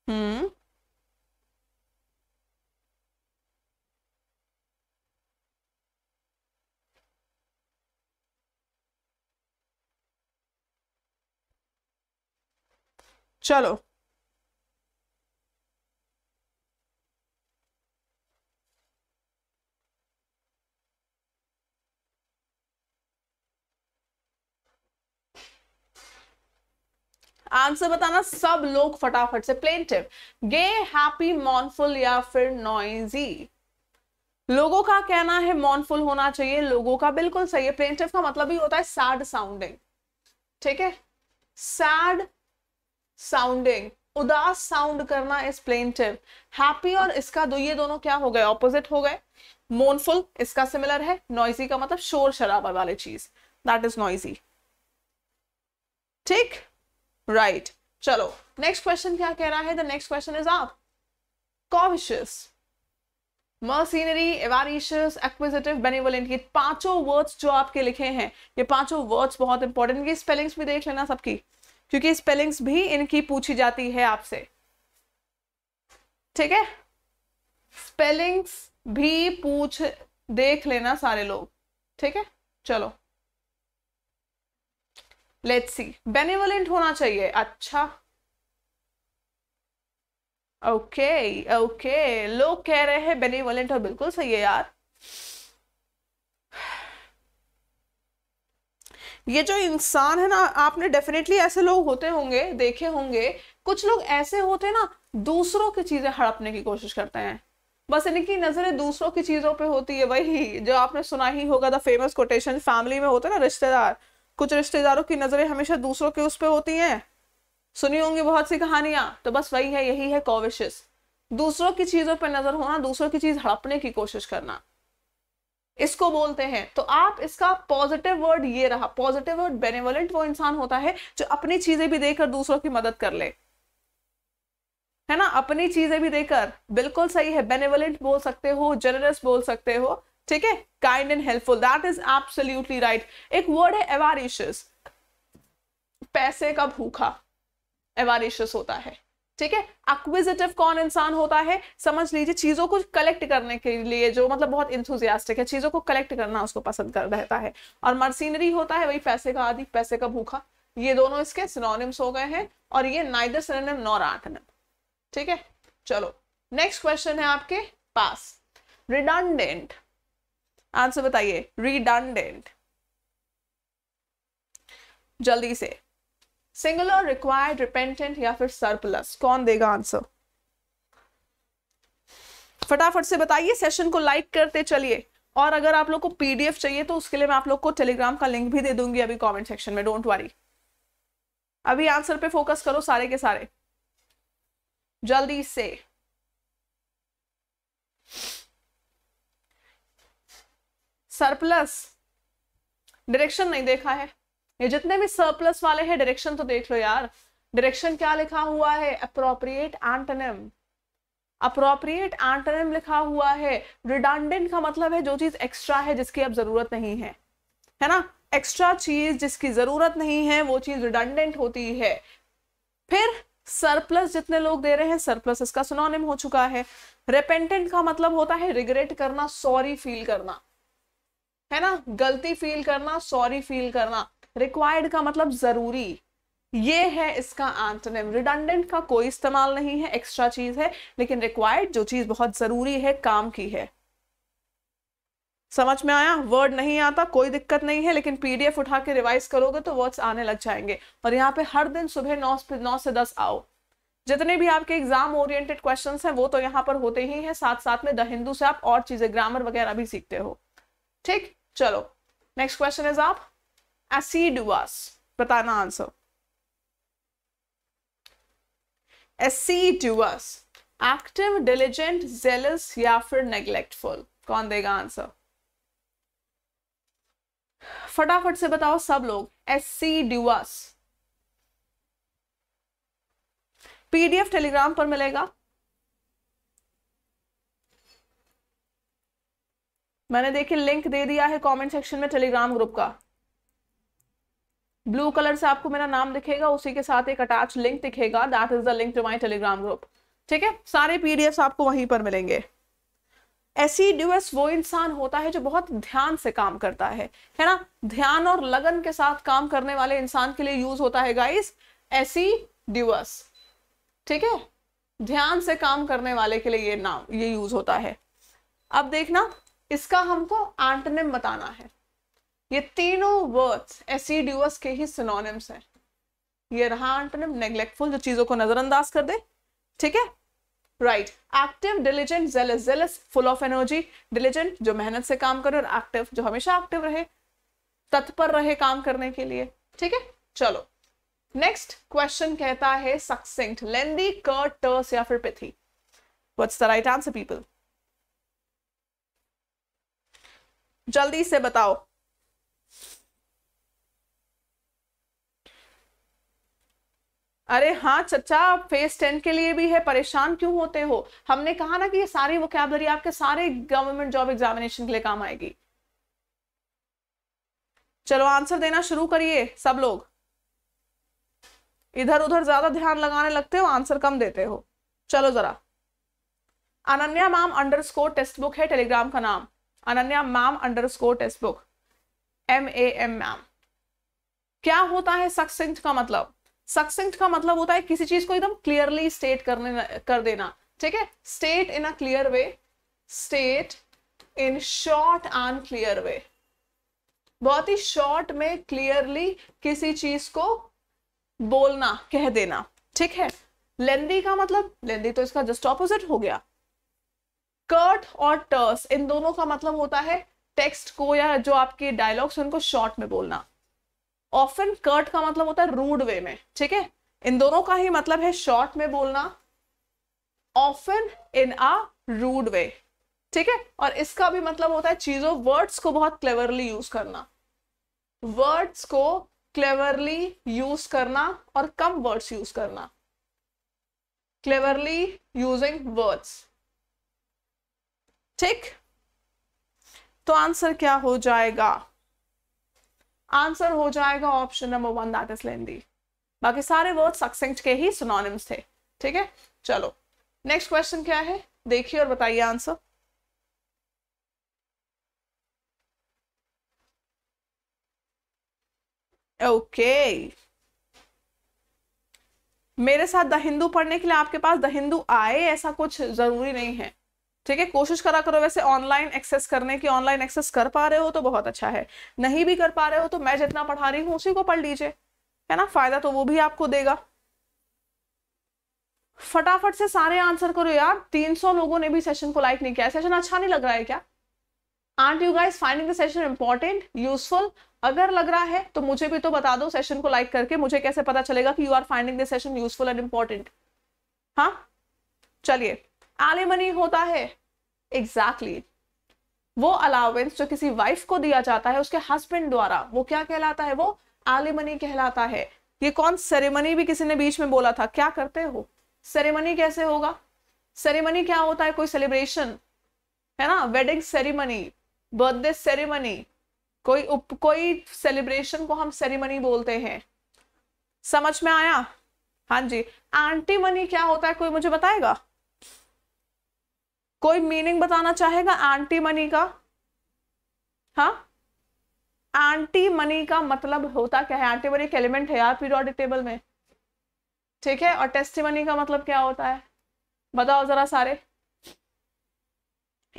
हम्म चलो आंसर बताना सब लोग फटाफट से टिप गे हैप्पी मॉनफुल या फिर नॉइजी लोगों का कहना है मॉनफुल होना चाहिए लोगों का बिल्कुल सही है प्लेन टिप का मतलब ही होता है सैड साउंडिंग ठीक है सैड साउंडिंग उदास साउंड करना इज प्लेंटिव हैप्पी और इसका दो ये दोनों क्या हो गए ऑपोजिट हो गए मोनफुल इसका सिमिलर है नॉइजी का मतलब शोर शराबा वाली चीज दैट इज नॉइजी ठीक राइट right. चलो नेक्स्ट क्वेश्चन क्या कह रहा है द नेक्स्ट क्वेश्चन इज आप कॉविशियस मर्सिनरी एवारीशियस एक्विजिटिव बेनिवलेंट ये पांचों वर्ड्स जो आपके लिखे हैं ये पांचों वर्ड्स बहुत इंपॉर्टेंट स्पेलिंग्स भी देख लेना सबकी क्योंकि स्पेलिंग्स भी इनकी पूछी जाती है आपसे ठीक है स्पेलिंग्स भी पूछ देख लेना सारे लोग ठीक है चलो लेट्स सी बेनिवलेंट होना चाहिए अच्छा ओके ओके लोग कह रहे हैं बेनिवलेंट और बिल्कुल सही है यार ये जो इंसान है ना आपने डेफिनेटली ऐसे लोग होते होंगे देखे होंगे कुछ लोग ऐसे होते ना दूसरों की चीजें हड़पने की कोशिश करते हैं बस इनकी नजरें दूसरों की चीजों पे होती है वही जो आपने सुना ही होगा द फेमस कोटेशन फैमिली में होते ना रिश्तेदार कुछ रिश्तेदारों की नजरें हमेशा दूसरों के उस पर होती हैं सुनी होंगी बहुत सी कहानियां तो बस वही है यही है कोविशिस दूसरों की चीजों पर नजर होना दूसरों की चीज हड़पने की कोशिश करना इसको बोलते हैं तो आप इसका पॉजिटिव वर्ड ये रहा पॉजिटिव वर्ड बेनेवलेंट वो इंसान होता है जो अपनी चीजें भी देकर दूसरों की मदद कर ले है ना अपनी चीजें भी देकर बिल्कुल सही है बेनेवलेंट बोल सकते हो जेनरस बोल सकते हो ठीक है kind and helpful that is absolutely right एक वर्ड है एवारिशियस पैसे का भूखा एवारिशियस होता है ठीक है एक्विजिटिव कौन इंसान होता है समझ लीजिए चीजों को कलेक्ट करने के लिए जो मतलब बहुत इंथुजियास्टिक है चीजों को कलेक्ट करना उसको पसंद कर रहता है और मर्सीनरी होता है वही पैसे का आदि पैसे का भूखा ये दोनों इसके सिनोनिम्स हो गए हैं और ये नाइदर सिनोनिम नॉर आर्टनिम ठीक है चलो नेक्स्ट क्वेश्चन है आपके पास रिडंडेंट आंसर बताइए रिडंडेंट जल्दी से सिंगुलर रिक्वायर्ड रिपेंटेंट या फिर सरप्लस कौन देगा आंसर फटाफट से बताइए सेशन को लाइक करते चलिए और अगर आप लोग को पीडीएफ चाहिए तो उसके लिए मैं आप लोग को टेलीग्राम का लिंक भी दे दूंगी अभी कमेंट सेक्शन में डोंट वरी अभी आंसर पे फोकस करो सारे के सारे जल्दी से सरप्लस डायरेक्शन नहीं देखा है ये जितने भी सरप्लस वाले हैं डायरेक्शन तो देख लो यार डायरेक्शन क्या लिखा हुआ है अप्रोप्रिएट एंटनम अप्रोप्रिएट एंटनम लिखा हुआ है रिडंडेंट का मतलब है जो चीज एक्स्ट्रा है जिसकी अब जरूरत नहीं है है ना एक्स्ट्रा चीज जिसकी जरूरत नहीं है वो चीज रिडंडेंट होती है फिर सरप्लस जितने लोग दे रहे हैं सरप्लस इसका सुनोनिम हो चुका है रेपेंटेंट का मतलब होता है रिग्रेट करना सॉरी फील करना है ना गलती फील करना सॉरी फील करना रिक्वायर्ड का मतलब ज़रूरी ये है इसका एंटोनिम रिडंडेंट का कोई इस्तेमाल नहीं है एक्स्ट्रा चीज़ है लेकिन रिक्वायर्ड जो चीज़ बहुत ज़रूरी है काम की है समझ में आया वर्ड नहीं आता कोई दिक्कत नहीं है लेकिन पीडीएफ उठा के रिवाइज करोगे तो वर्ड्स आने लग जाएंगे और यहाँ पे हर दिन सुबह नौ नौ से दस आओ जितने भी आपके एग्जाम ओरिएंटेड क्वेश्चन हैं वो तो यहाँ पर होते ही हैं साथ साथ में द हिंदू से आप और चीजें ग्रामर वगैरह भी सीखते हो ठीक चलो नेक्स्ट क्वेश्चन इज आप एसिडुअस बताना answer assiduous active diligent jealous या फिर नेग्लेक्टफुल कौन देगा आंसर फटाफट से बताओ सब लोग एसिडुअस पीडीएफ टेलीग्राम पर मिलेगा मैंने देखिए लिंक दे दिया है कमेंट सेक्शन में टेलीग्राम ग्रुप का ब्लू कलर से आपको मेरा नाम दिखेगा उसी के साथ एक अटैच लिंक दिखेगा that is the link to my Telegram group ठीक है सारे पीडीएफ आपको वहीं पर मिलेंगे ऐसी ड्यूएस वो इंसान होता है जो बहुत ध्यान से काम करता है है ना ध्यान और लगन के साथ काम करने वाले इंसान के लिए यूज होता है गाइस ऐसी एसीड्यूस ठीक है ध्यान से काम करने वाले के लिए ये नाम ये यूज होता है अब देखना इसका हमको एंटनिम बताना है ये तीनों वर्ड्स एसिड्यूअस e के ही सिनोनिम्स हैं ये रहा एंटोनिम नेग्लेक्टफुल जो चीजों को नजरअंदाज कर दे ठीक है right active diligent jealous jealous full of energy diligent जो मेहनत से काम करे और एक्टिव जो हमेशा एक्टिव रहे तत्पर रहे काम करने के लिए ठीक है चलो नेक्स्ट क्वेश्चन कहता है सक्सेंट लेंदी कर्ट टर्स या फिर pithy what's the right answer people जल्दी से बताओ अरे हाँ चचा फेस टेन के लिए भी है परेशान क्यों होते हो हमने कहा ना कि ये सारी वोकेबलरी आपके सारे गवर्नमेंट जॉब एग्जामिनेशन के लिए काम आएगी चलो आंसर देना शुरू करिए सब लोग इधर उधर ज्यादा ध्यान लगाने लगते हो आंसर कम देते हो चलो जरा Ananya ma'am underscore text textbook है टेलीग्राम का नाम Ananya ma'am underscore text textbook M A M ma'am क्या होता है सक्सेंट का मतलब सक्सेंट का मतलब होता है किसी चीज को एकदम क्लियरली स्टेट करने कर देना ठीक है state in a clear way state in short and clear way बहुत ही शॉर्ट में क्लियरली किसी चीज को बोलना कह देना ठीक है लेंदी का मतलब लेंदी तो इसका जस्ट ऑपोजिट हो गया कर्ट और टर्स इन दोनों का मतलब होता है टेक्स्ट को या जो आपके डायलॉग्स उनको शॉर्ट में बोलना ऑफन कर्ट का मतलब होता है रूड वे में ठीक है इन दोनों का ही मतलब है शॉर्ट में बोलना ऑफन इन अ रूड वे ठीक है और इसका भी मतलब होता है चीजों वर्ड्स को बहुत क्लेवरली यूज करना वर्ड्स को क्लेवरली यूज करना और कम वर्ड्स यूज करना क्लेवरली यूजिंग वर्ड्स ठीक तो आंसर क्या हो जाएगा आंसर हो जाएगा option number one that is lengthy बाकी सारे वर्ड सक्सेंट के ही सुनोनिम्स थे ठीक है चलो नेक्स्ट क्वेश्चन क्या है देखिए और बताइए आंसर ओके okay. मेरे साथ द हिंदू पढ़ने के लिए आपके पास द हिंदू आए ऐसा कुछ जरूरी नहीं है ठीक है कोशिश करा करो वैसे ऑनलाइन एक्सेस करने की ऑनलाइन एक्सेस कर पा रहे हो तो बहुत अच्छा है नहीं भी कर पा रहे हो तो मैं जितना पढ़ा रही हूँ उसी को पढ़ लीजिए है ना फायदा तो वो भी आपको देगा फटाफट से सारे आंसर करो यार 300 लोगों ने भी सेशन को लाइक नहीं किया सेशन अच्छा नहीं लग रहा है क्या aren't you guys finding the session important useful अगर लग रहा है तो मुझे भी तो बता दो सेशन को लाइक करके मुझे कैसे पता चलेगा कि you are finding the session useful and important हाँ चलिए एलिमनी होता है एग्जैक्टली exactly. वो अलाउेंस जो किसी वाइफ को दिया जाता है उसके हस्बैंड द्वारा वो क्या कहलाता है वो एलिमनी कहलाता है ये कौन सेरेमनी भी किसी ने बीच में बोला था क्या करते हो सेरेमनी कैसे होगा सेरेमनी क्या होता है कोई सेलिब्रेशन है ना वेडिंग सेरेमनी बर्थडे सेरेमनी कोई उप कोई सेलिब्रेशन को हम सेरेमनी बोलते हैं समझ में आया हाँ जी एंटी मनी क्या होता है कोई मुझे बताएगा कोई मीनिंग बताना चाहेगा एंटी मनी का हा एंटी मनी का मतलब होता क्या है एंटी मनी एक एलिमेंट है यार पीरियोडिक टेबल में ठीक है और टेस्टी मनी का मतलब क्या होता है बताओ जरा सारे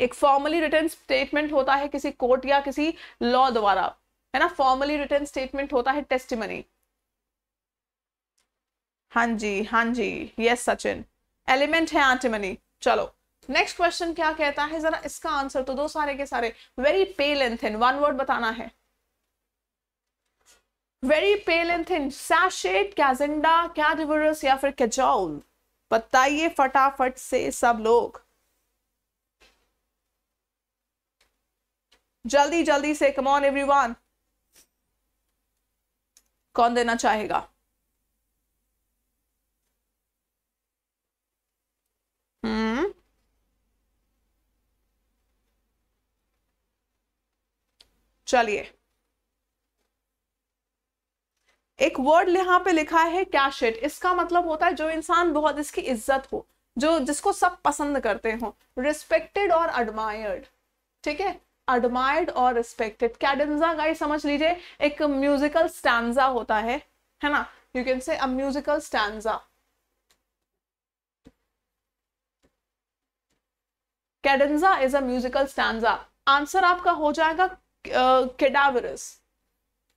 एक फॉर्मली रिटर्न स्टेटमेंट होता है किसी कोर्ट या किसी लॉ द्वारा है ना फॉर्मली रिटर्न स्टेटमेंट होता है टेस्टी मनी हाँ जी हाँ जी यस सचिन एलिमेंट है एंटी मनी चलो नेक्स्ट क्वेश्चन क्या कहता है जरा इसका आंसर तो दो सारे के सारे very pale and thin one word बताना है very pale and thin sachet cadenza cadaverous या फिर कैजौल बताइए फटाफट से सब लोग जल्दी जल्दी से कम ऑन एवरीवन कौन देना चाहेगा हम्म चलिए एक वर्ड यहाँ पे लिखा है कैश इट इसका मतलब होता है जो इंसान बहुत इसकी इज्जत हो जो जिसको सब पसंद करते हो रिस्पेक्टेड और एडमायर्ड ठीक है एडमायर्ड और रिस्पेक्टेड कैडेंजा गाइड समझ लीजिए एक म्यूजिकल स्टैंडा होता है है ना you can say a musical stanza cadenza is a musical stanza answer आपका हो जाएगा cadaverous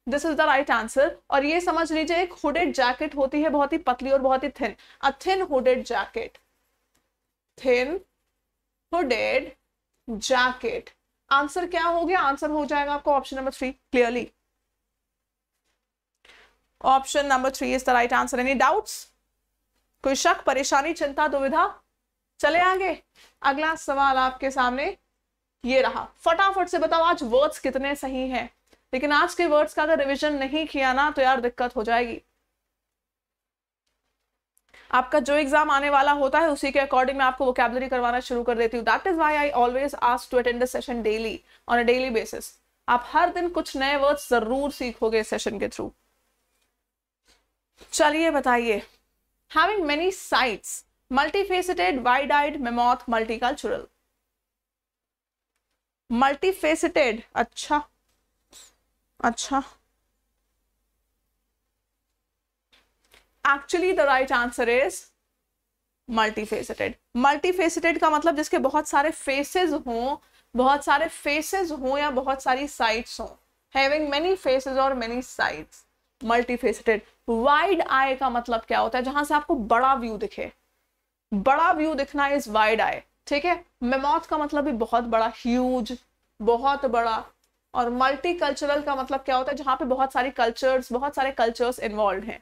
this is the right answer और ये समझ लीजिए एक हुडेड जैकेट होती है बहुत ही पतली और बहुत ही thin a thin hooded jacket thin hooded jacket answer क्या हो गया आंसर हो जाएगा आपको option number three clearly option number three is the right answer any doubts कोई शक परेशानी चिंता दुविधा चले आगे अगला सवाल आपके सामने ये रहा फटाफट से बताओ आज वर्ड्स कितने सही हैं लेकिन आज के वर्ड्स का अगर रिविजन नहीं किया ना तो यार दिक्कत हो जाएगी आपका जो एग्जाम आने वाला होता है उसी के अकॉर्डिंग मैं आपको वोकेबलरी करवाना शुरू कर देती हूँ that is why I always ask to attend the session daily on a daily basis आप हर दिन कुछ नए वर्ड्स जरूर सीखोगे सेशन के थ्रू चलिए बताइए having many sides multifaceted wide eyed mammoth multicultural multifaceted अच्छा अच्छा actually the right answer is multifaceted multifaceted का मतलब जिसके बहुत सारे फेसेस हों बहुत सारे फेसेस हों या बहुत सारी साइड्स हों हैविंग मेनी फेसेस और many sides multifaceted wide eye का मतलब क्या होता है जहां से आपको बड़ा व्यू दिखे बड़ा व्यू दिखना इज वाइड आई ठीक है मेमोथ का मतलब भी बहुत बड़ा ह्यूज बहुत बड़ा और मल्टी कल्चरल का मतलब क्या होता है जहाँ पे बहुत सारी कल्चर्स बहुत सारे कल्चर्स इन्वॉल्व हैं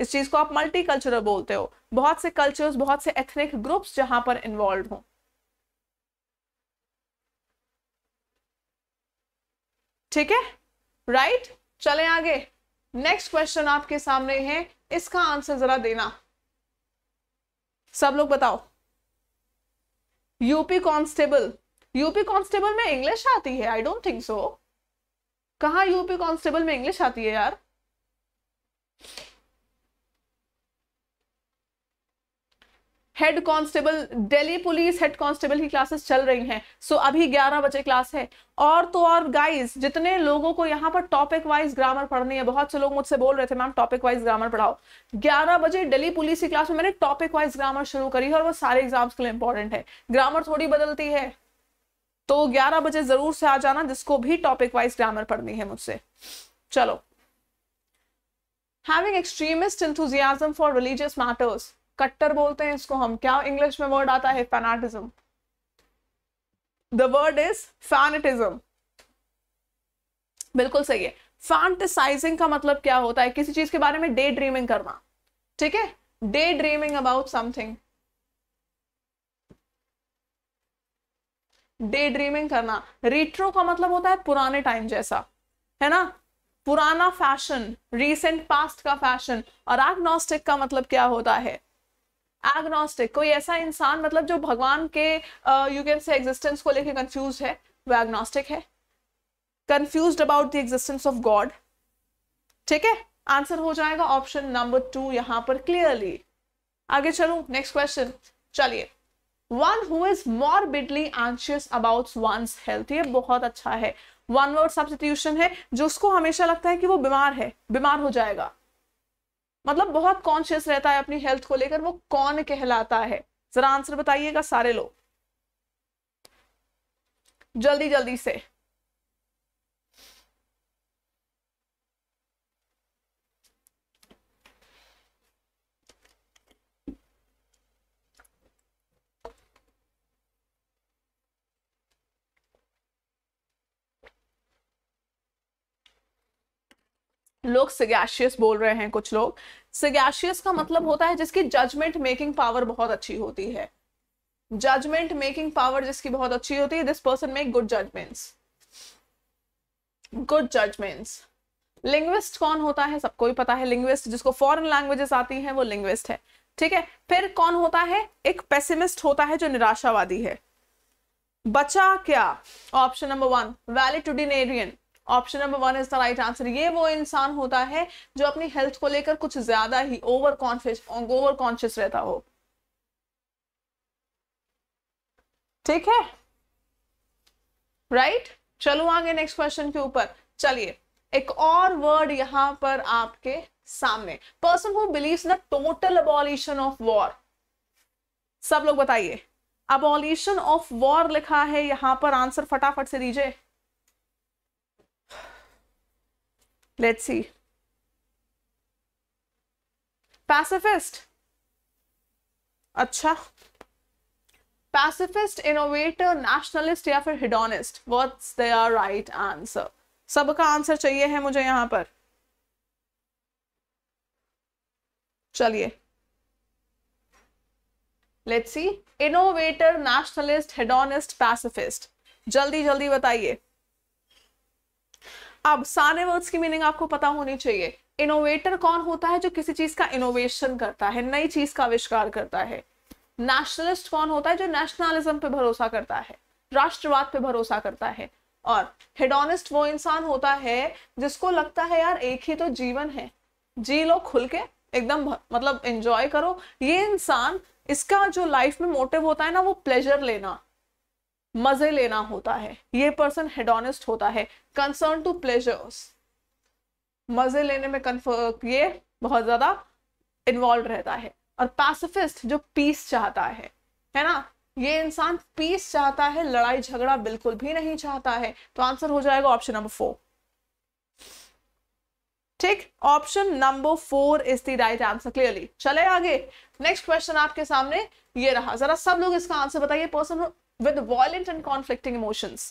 इस चीज़ को आप मल्टी कल्चरल बोलते हो बहुत से कल्चर्स बहुत से एथनिक ग्रुप्स जहां पर इन्वॉल्व हों ठीक है राइट चले आगे नेक्स्ट क्वेश्चन आपके सामने है इसका आंसर जरा देना सब लोग बताओ यूपी कांस्टेबल यूपी कांस्टेबल में इंग्लिश आती है आई डोंट थिंक सो कहाँ यूपी कांस्टेबल में इंग्लिश आती है यार head constable Delhi police head constable की क्लासेस चल रही हैं सो अभी 11 बजे क्लास है और तो और गाइस जितने लोगों को यहाँ पर टॉपिक वाइज ग्रामर पढ़नी है बहुत से लोग मुझसे बोल रहे थे मैम टॉपिक वाइज ग्रामर पढ़ाओ 11 बजे दिल्ली पुलिस की क्लास में मैंने टॉपिक वाइज ग्रामर शुरू करी है और वो सारे एग्जाम्स के लिए इंपॉर्टेंट है ग्रामर थोड़ी बदलती है तो 11 बजे जरूर से आ जाना जिसको भी टॉपिक वाइज ग्रामर पढ़नी है मुझसे चलो having extremist enthusiasm for religious matters कट्टर बोलते हैं इसको हम क्या इंग्लिश में वर्ड आता है fanaticism the word is fanaticism बिल्कुल सही है फैंटिसाइजिंग का मतलब क्या होता है किसी चीज के बारे में डे ड्रीमिंग करना ठीक है daydreaming about something daydreaming करना रिट्रो का मतलब होता है पुराने टाइम जैसा है ना पुराना फैशन रिसेंट पास्ट का फैशन और एग्नोस्टिक का मतलब क्या होता है एग्नोस्टिक कोई ऐसा इंसान मतलब जो भगवान के यू कैन से एग्जिस्टेंस को लेकर कंफ्यूज है वो एग्नोस्टिक है confuse about the existence of God ठीक है आंसर हो जाएगा ऑप्शन नंबर टू यहां पर क्लियरली आगे चलू नेक्स्ट क्वेश्चन चलिए one who is morbidly anxious about one health ये बहुत अच्छा है वन वर्ड सब्सटीट्यूशन है जो उसको हमेशा लगता है कि वो बीमार है बीमार हो जाएगा मतलब बहुत कॉन्शियस रहता है अपनी हेल्थ को लेकर वो कौन कहलाता है जरा आंसर बताइएगा सारे लोग जल्दी जल्दी से लोग सिगैशियस बोल रहे हैं कुछ लोग सिगैशियस का मतलब होता है जिसकी जजमेंट मेकिंग पावर बहुत अच्छी होती है जजमेंट मेकिंग पावर जिसकी बहुत अच्छी होती है this person make good judgments good judgments linguist कौन होता है सबको ही पता है लिंग्विस्ट जिसको फॉरेन लैंग्वेजेस आती हैं वो लिंग्विस्ट है ठीक है फिर कौन होता है एक पेसिमिस्ट होता है जो निराशावादी है बचा क्या option number one valetudinarian option number one is the right answer ये वो इंसान होता है जो अपनी हेल्थ को लेकर कुछ ज्यादा ही ओवर कॉन्फिस ओवर कॉन्शियस रहता हो ठीक है राइट right? चलो आगे नेक्स्ट क्वेश्चन के ऊपर चलिए एक और वर्ड यहां पर आपके सामने person who believe the total abolition of war सब लोग बताइए अबॉलिशन ऑफ वॉर लिखा है यहां पर आंसर फटाफट से दीजिए Let's see. Pacifist. अच्छा पैसिफिस्ट इनोवेटर नेशनलिस्ट या फिर hedonist what's their right answer सबका आंसर चाहिए है मुझे यहां पर चलिए let's see innovator nationalist hedonist pacifist जल्दी जल्दी बताइए अब सारे वर्ड्स की मीनिंग आपको पता होनी चाहिए इनोवेटर कौन होता है जो किसी चीज का इनोवेशन करता है नई चीज का आविष्कार करता है नेशनलिस्ट कौन होता है जो नेशनलिज्म पे भरोसा करता है राष्ट्रवाद पे भरोसा करता है और हेडोनिस्ट वो इंसान होता है जिसको लगता है यार एक ही तो जीवन है जी लो खुल के एकदम मतलब एंजॉय करो ये इंसान इसका जो लाइफ में मोटिव होता है ना वो प्लेजर लेना मजे लेना होता है ये पर्सन हेडोनिस्ट होता है कंसर्न टू प्लेजर्स मजे लेने में ये बहुत ज्यादा इन्वॉल्व रहता है और पैसिफिस्ट जो पीस चाहता है है ना ये इंसान पीस चाहता है लड़ाई झगड़ा बिल्कुल भी नहीं चाहता है तो आंसर हो जाएगा ऑप्शन नंबर फोर ठीक option number four is the right answer clearly चले आगे नेक्स्ट क्वेश्चन आपके सामने ये रहा जरा सब लोग इसका आंसर बताइए person with violent and conflicting emotions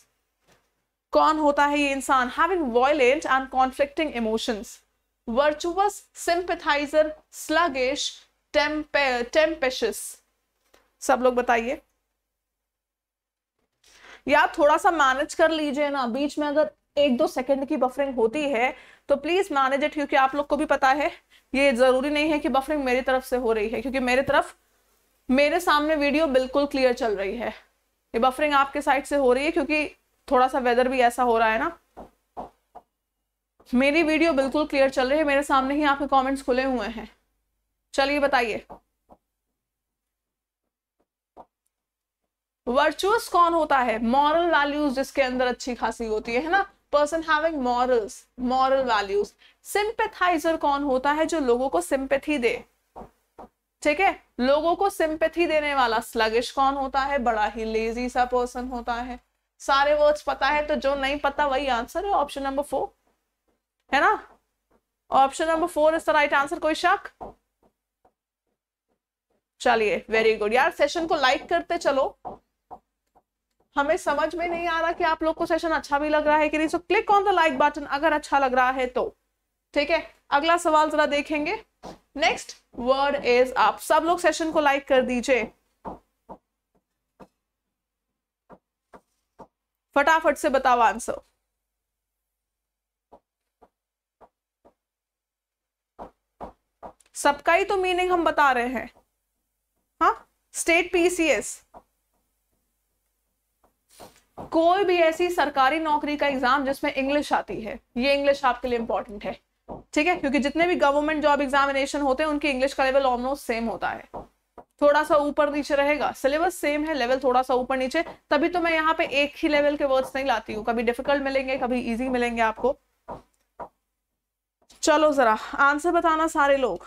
कौन होता है ये इंसान having violent and conflicting emotions virtuous sympathiser sluggish tempestuous सब लोग बताइए या थोड़ा सा मैनेज कर लीजिए ना बीच में अगर एक दो सेकंड की बफरिंग होती है तो प्लीज मैनेज इट क्योंकि आप लोग को भी पता है ये जरूरी नहीं है कि बफरिंग मेरी तरफ से हो रही है क्योंकि मेरे तरफ मेरे सामने वीडियो बिल्कुल क्लियर चल रही है ये बफरिंग आपके साइड से हो रही है क्योंकि थोड़ा सा वेदर भी ऐसा हो रहा है ना मेरी वीडियो बिल्कुल क्लियर चल रही है मेरे सामने ही आपके कमेंट्स खुले हुए हैं चलिए बताइए वर्चुअस कौन होता है मॉरल वैल्यूज जिसके अंदर अच्छी खासी होती है ना person having morals moral values sympathiser कौन होता है जो लोगों को सिंपेथी दे ठीक है लोगों को सिंपथी देने वाला स्लगिश कौन होता है बड़ा ही लेजी सा पर्सन होता है सारे वर्ड्स पता है तो जो नहीं पता वही आंसर है ऑप्शन नंबर फोर है ना option number four is the right answer कोई शक चलिए वेरी गुड यार सेशन को लाइक करते चलो हमें समझ में नहीं आ रहा कि आप लोग को सेशन अच्छा भी लग रहा है कि नहीं so click on the like button अगर अच्छा लग रहा है तो ठीक है अगला सवाल जरा देखेंगे नेक्स्ट वर्ड इज आप सब लोग सेशन को लाइक कर दीजिए फटाफट से बताओ आंसर सबका ही तो मीनिंग हम बता रहे हैं हा स्टेट पीसीएस कोई भी ऐसी सरकारी नौकरी का एग्जाम जिसमें इंग्लिश आती है ये इंग्लिश आपके लिए इंपॉर्टेंट है ठीक है क्योंकि जितने भी गवर्नमेंट जॉब एग्जामिनेशन होते हैं उनकी इंग्लिश का लेवल ऑलमोस्ट सेम होता है थोड़ा सा ऊपर नीचे रहेगा सिलेबस सेम है लेवल थोड़ा सा ऊपर नीचे तभी तो मैं यहाँ पे एक ही लेवल के वर्ड्स नहीं लाती हूँ कभी डिफिकल्ट मिलेंगे कभी इजी मिलेंगे आपको चलो जरा आंसर बताना सारे लोग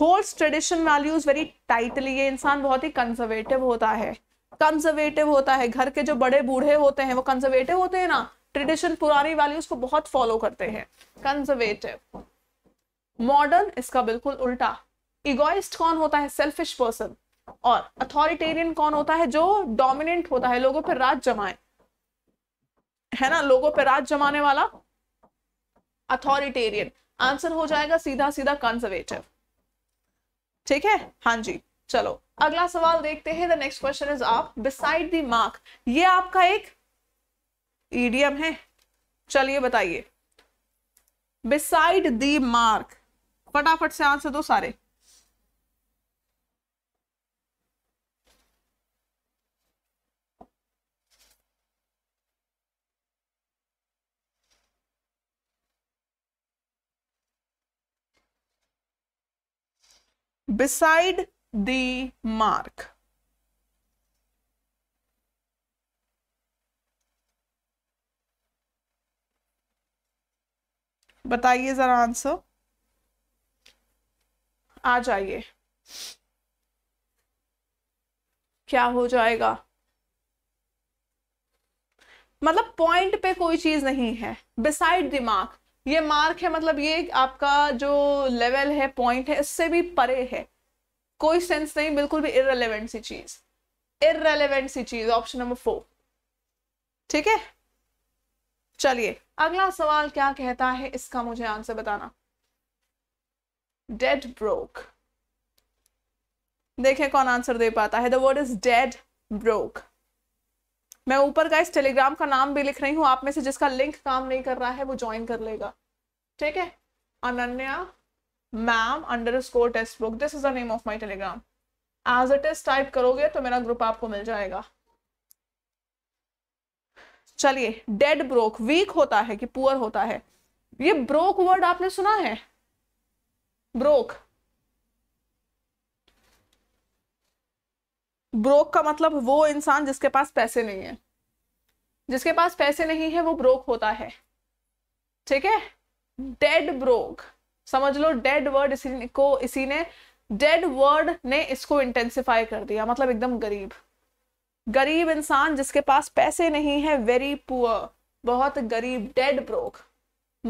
hold tradition values very tightly ये इंसान बहुत ही कंजर्वेटिव होता है कंजर्वेटिव होता है घर के जो बड़े बूढ़े होते हैं वो कंजर्वेटिव होते हैं ना ट्रेडिशन पुरानी वैल्यूज को बहुत फॉलो करते हैं कंजर्वेटिव मॉडर्न इसका बिल्कुल उल्टा इगोइस्ट कौन होता है सेल्फिश पर्सन और अथॉरिटेरियन कौन होता है जो डोमिनेंट होता है लोगों पर राज जमाए है ना लोगों पर राज जमाने वाला अथॉरिटेरियन आंसर हो जाएगा सीधा सीधा कंजर्वेटिव ठीक है हाँ जी चलो अगला सवाल देखते हैं द नेक्स्ट क्वेश्चन इज आप बिसाइड द मार्क ये आपका एक ईडीएम e है चलिए बताइए बिसाइड दी मार्क फटाफट से आंसर दो सारे बिसाइड दी मार्क बताइए जरा आंसर आ जाइए क्या हो जाएगा मतलब पॉइंट पे कोई चीज नहीं है बिसाइड दिमाग ये मार्क है मतलब ये आपका जो लेवल है पॉइंट है इससे भी परे है कोई सेंस नहीं बिल्कुल भी इरेलीवेंट सी चीज इरेलीवेंट सी चीज ऑप्शन नंबर फोर ठीक है चलिए अगला सवाल क्या कहता है इसका मुझे आंसर बताना डेड ब्रोक देखे कौन आंसर दे पाता है the word is dead broke मैं ऊपर का इस टेलीग्राम का नाम भी लिख रही हूं आप में से जिसका लिंक काम नहीं कर रहा है वो ज्वाइन कर लेगा ठीक है Ananya ma'am underscore test book this is the name of my Telegram as it is type करोगे तो मेरा ग्रुप आपको मिल जाएगा चलिए डेड ब्रोक वीक होता है कि पुअर होता है ये ब्रोक वर्ड आपने सुना है ब्रोक ब्रोक का मतलब वो इंसान जिसके पास पैसे नहीं है जिसके पास पैसे नहीं है वो ब्रोक होता है ठीक है डेड ब्रोक समझ लो डेड वर्ड इसी को इसी ने डेड वर्ड ने इसको इंटेंसिफाई कर दिया मतलब एकदम गरीब गरीब इंसान जिसके पास पैसे नहीं है वेरी पुअर बहुत गरीब dead broke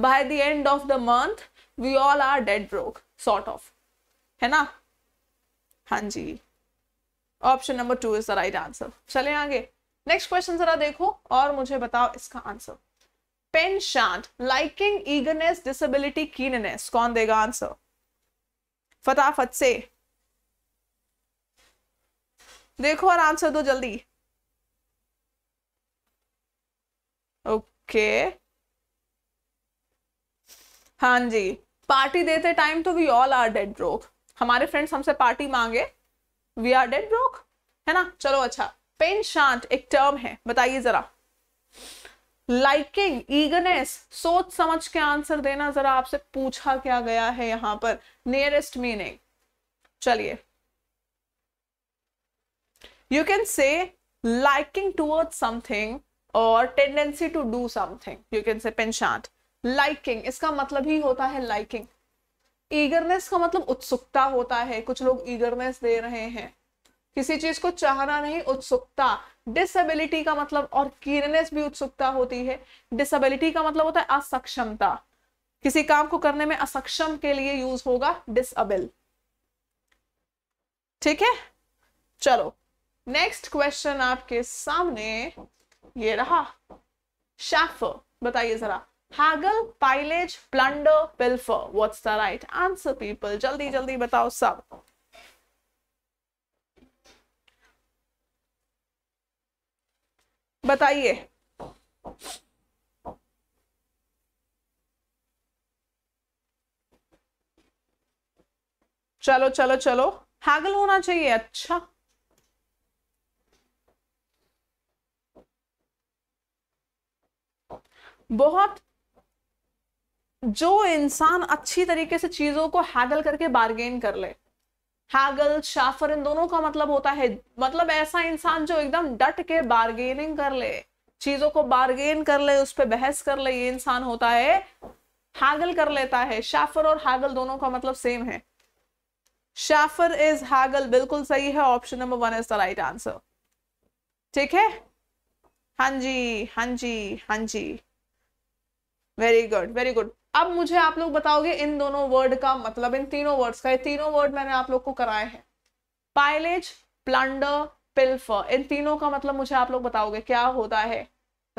by the end of the month we all are dead broke sort of है ना हाँ जी option number two is the right answer चले आगे नेक्स्ट क्वेश्चन जरा देखो और मुझे बताओ इसका answer penchant liking eagerness disability keenness कौन देगा आंसर फटाफट से देखो और आंसर दो जल्दी ओके हाँ जी पार्टी देते टाइम तो we all are dead broke हमारे फ्रेंड्स हमसे पार्टी मांगे वी आर डेड ब्रोक है ना चलो अच्छा पेन शांत एक टर्म है बताइए जरा लाइकिंग ईगरनेस सोच समझ के आंसर देना जरा आपसे पूछा क्या गया है यहां पर नियरेस्ट मीनिंग चलिए you can say liking toward something और tendency to do something you can say penchant liking इसका मतलब ही होता है लाइकिंग ईगरनेस का मतलब उत्सुकता होता है कुछ लोग ईगरनेस दे रहे हैं किसी चीज को चाहना नहीं उत्सुकता डिसेबिलिटी का मतलब और कीरनेस भी उत्सुकता होती है डिसेबिलिटी का मतलब होता है असक्षमता किसी काम को करने में असक्षम के लिए यूज होगा डिसअबल ठीक है चलो नेक्स्ट क्वेश्चन आपके सामने ये रहा शैफर बताइए जरा haggle pillage plunder pilfer what's the right answer people जल्दी जल्दी बताओ सब बताइए चलो चलो चलो हैगल होना चाहिए अच्छा बहुत जो इंसान अच्छी तरीके से चीजों को हैगल करके बार्गेन कर ले हैगल शाफर इन दोनों का मतलब होता है मतलब ऐसा इंसान जो एकदम डट के बार्गेनिंग कर ले चीजों को बार्गेन कर ले उस पर बहस कर ले ये इंसान होता है हैगल कर लेता है शाफर और हैगल दोनों का मतलब सेम है शाफर इज हैगल बिल्कुल सही है option number one is the right answer ठीक है हाँ जी हाँ जी हाँ जी वेरी गुड वेरी गुड अब मुझे आप लोग बताओगे इन दोनों वर्ड का मतलब इन तीनों वर्ड्स का ये तीनों वर्ड मैंने आप लोग को कराए हैं पायलेज प्लंडर पिल्फर इन तीनों का मतलब मुझे आप लोग बताओगे क्या होता है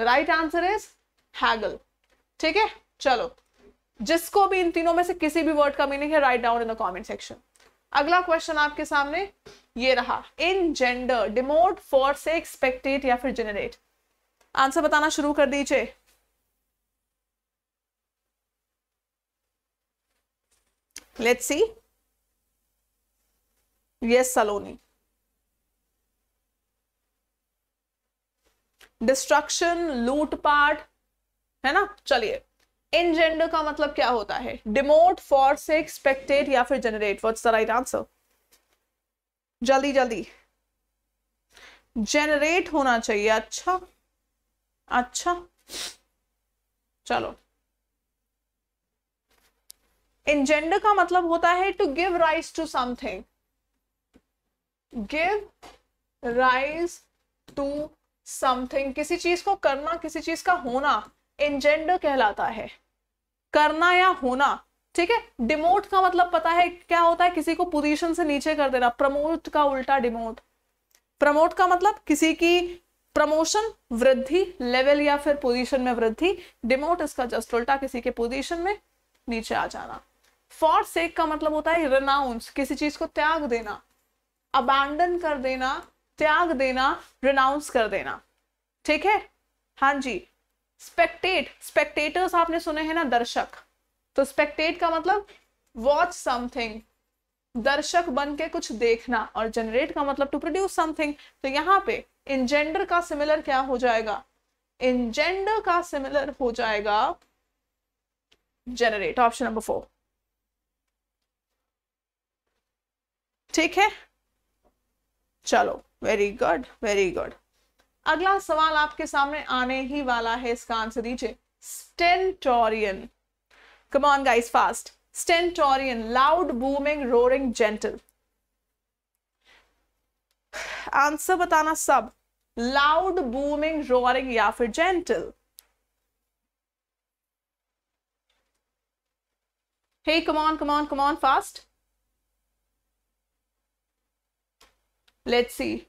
राइट आंसर इज हैगल ठीक है चलो जिसको भी इन तीनों में से किसी भी वर्ड का मीनिंग है write down in the comment section अगला क्वेश्चन आपके सामने ये रहा engender demote foresee expected या फिर जेनरेट आंसर बताना शुरू कर दीजिए Let's see. Yes, Saloni. Destruction लूटपाट है ना चलिए इन जेंडर का मतलब क्या होता है डिमोट फॉर से एक्सपेक्टेड या फिर generate what's the right answer जल्दी जल्दी जनरेट होना चाहिए अच्छा अच्छा चलो इंजेंडर का मतलब होता है to give rise to something give rise to something किसी चीज को करना किसी चीज का होना इंजेंडर कहलाता है करना या होना ठीक है डिमोट का मतलब पता है क्या होता है किसी को पोजीशन से नीचे कर देना प्रमोट का उल्टा डिमोट प्रमोट का मतलब किसी की प्रमोशन वृद्धि लेवल या फिर पोजीशन में वृद्धि डिमोट इसका जस्ट उल्टा किसी के पोजीशन में नीचे आ जाना फॉर सेक का मतलब होता है रनाउंस किसी चीज को त्याग देना अबैंडन कर देना त्याग देना रिनाउंस कर देना ठीक है हाँ जी स्पेक्टेट स्पेक्टेटर्स आपने सुने हैं ना दर्शक तो स्पेक्टेट का मतलब वॉच समथिंग दर्शक बन के कुछ देखना और जनरेट का मतलब टू प्रोड्यूस समथिंग तो यहाँ पे इंजेंडर का सिमिलर क्या हो जाएगा इंजेंडर का सिमिलर हो जाएगा जनरेट ऑप्शन नंबर फोर ठीक है चलो वेरी गुड वेरी गुड अगला सवाल आपके सामने आने ही वाला है इसका आंसर दीजिए stentorian come on guys fast stentorian loud booming roaring gentle answer बताना सब लाउड बूमिंग रोरिंग या फिर gentle hey come on on, come on fast Let's see.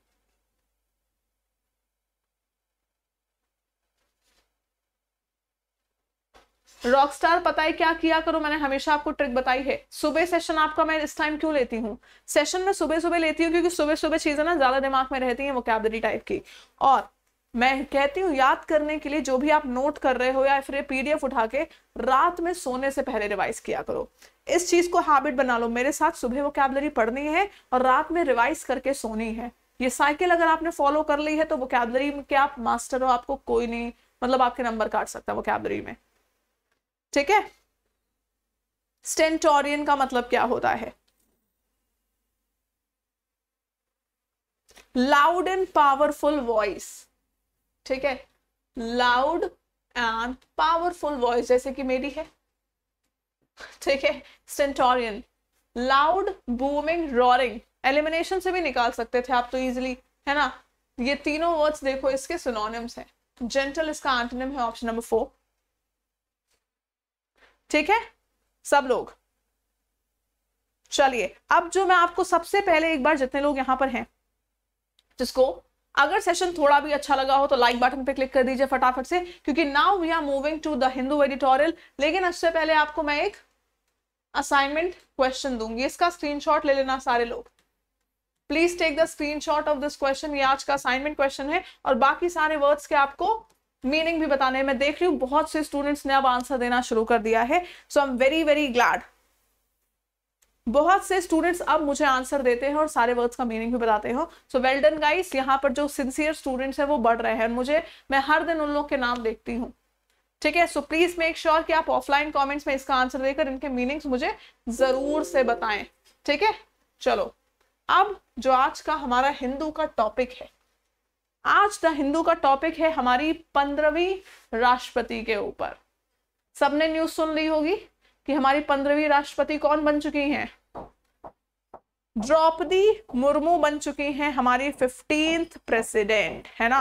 Rockstar पता है क्या किया करो मैंने हमेशा आपको ट्रिक बताई है सुबह सेशन आपका मैं इस टाइम क्यों लेती हूँ सेशन में सुबह सुबह लेती हूँ क्योंकि सुबह सुबह चीजें ना ज्यादा दिमाग में रहती हैं वो कैबरी टाइप की और मैं कहती हूँ याद करने के लिए जो भी आप नोट कर रहे हो या फिर डी पीडीएफ उठा के रात में सोने से पहले रिवाइज किया करो इस चीज को हैबिट बना लो मेरे साथ सुबह वो कैबलरी पढ़नी है और रात में रिवाइज करके सोनी है ये साइकिल अगर आपने फॉलो कर ली है तो वो कैबलरी के आप मास्टर हो आपको कोई नहीं मतलब आपके नंबर काट सकता है वो में ठीक है स्टेंटोरियन का मतलब क्या होता है लाउड एंड पावरफुल वॉइस ठीक है लाउड एंड पावरफुल वॉइस जैसे कि मेरी है ठीक है stentorian loud booming roaring elimination से भी निकाल सकते थे आप तो इजिली है ना ये तीनों वर्ड्स देखो इसके सिनोनिम्स हैं जेंटल इसका एंटोनिम है ऑप्शन नंबर फोर ठीक है सब लोग चलिए अब जो मैं आपको सबसे पहले एक बार जितने लोग यहां पर हैं जिसको अगर सेशन थोड़ा भी अच्छा लगा हो तो लाइक बटन पे क्लिक कर दीजिए फटाफट से क्योंकि now we are moving to the Hindu editorial लेकिन उससे पहले आपको मैं एक असाइनमेंट क्वेश्चन दूंगी इसका स्क्रीनशॉट ले लेना सारे लोग please take the screenshot of this question ये आज का असाइनमेंट क्वेश्चन है और बाकी सारे वर्ड्स के आपको मीनिंग भी बताने में मैं देख रही हूँ बहुत से स्टूडेंट्स ने अब आंसर देना शुरू कर दिया है so I am very very glad बहुत से स्टूडेंट्स अब मुझे आंसर देते हैं और सारे वर्ड्स का मीनिंग भी बताते हो सो वेल डन गाइस यहाँ पर जो सिंसियर स्टूडेंट्स हैं वो बढ़ रहे हैं मुझे मैं हर दिन उन लोग के नाम देखती हूँ ठीक है सो प्लीज मेक श्योर कि आप ऑफलाइन कमेंट्स में इसका आंसर देकर इनके मीनिंग्स मुझे जरूर से बताएं ठीक है चलो अब जो आज का हमारा हिंदू का टॉपिक है आज द हिंदू का टॉपिक है हमारी पंद्रहवीं राष्ट्रपति के ऊपर सबने न्यूज सुन ली होगी कि हमारी पंद्रहवीं राष्ट्रपति कौन बन चुकी हैं द्रौपदी मुर्मू बन चुकी हैं हमारी फिफ्टीन प्रेसिडेंट है ना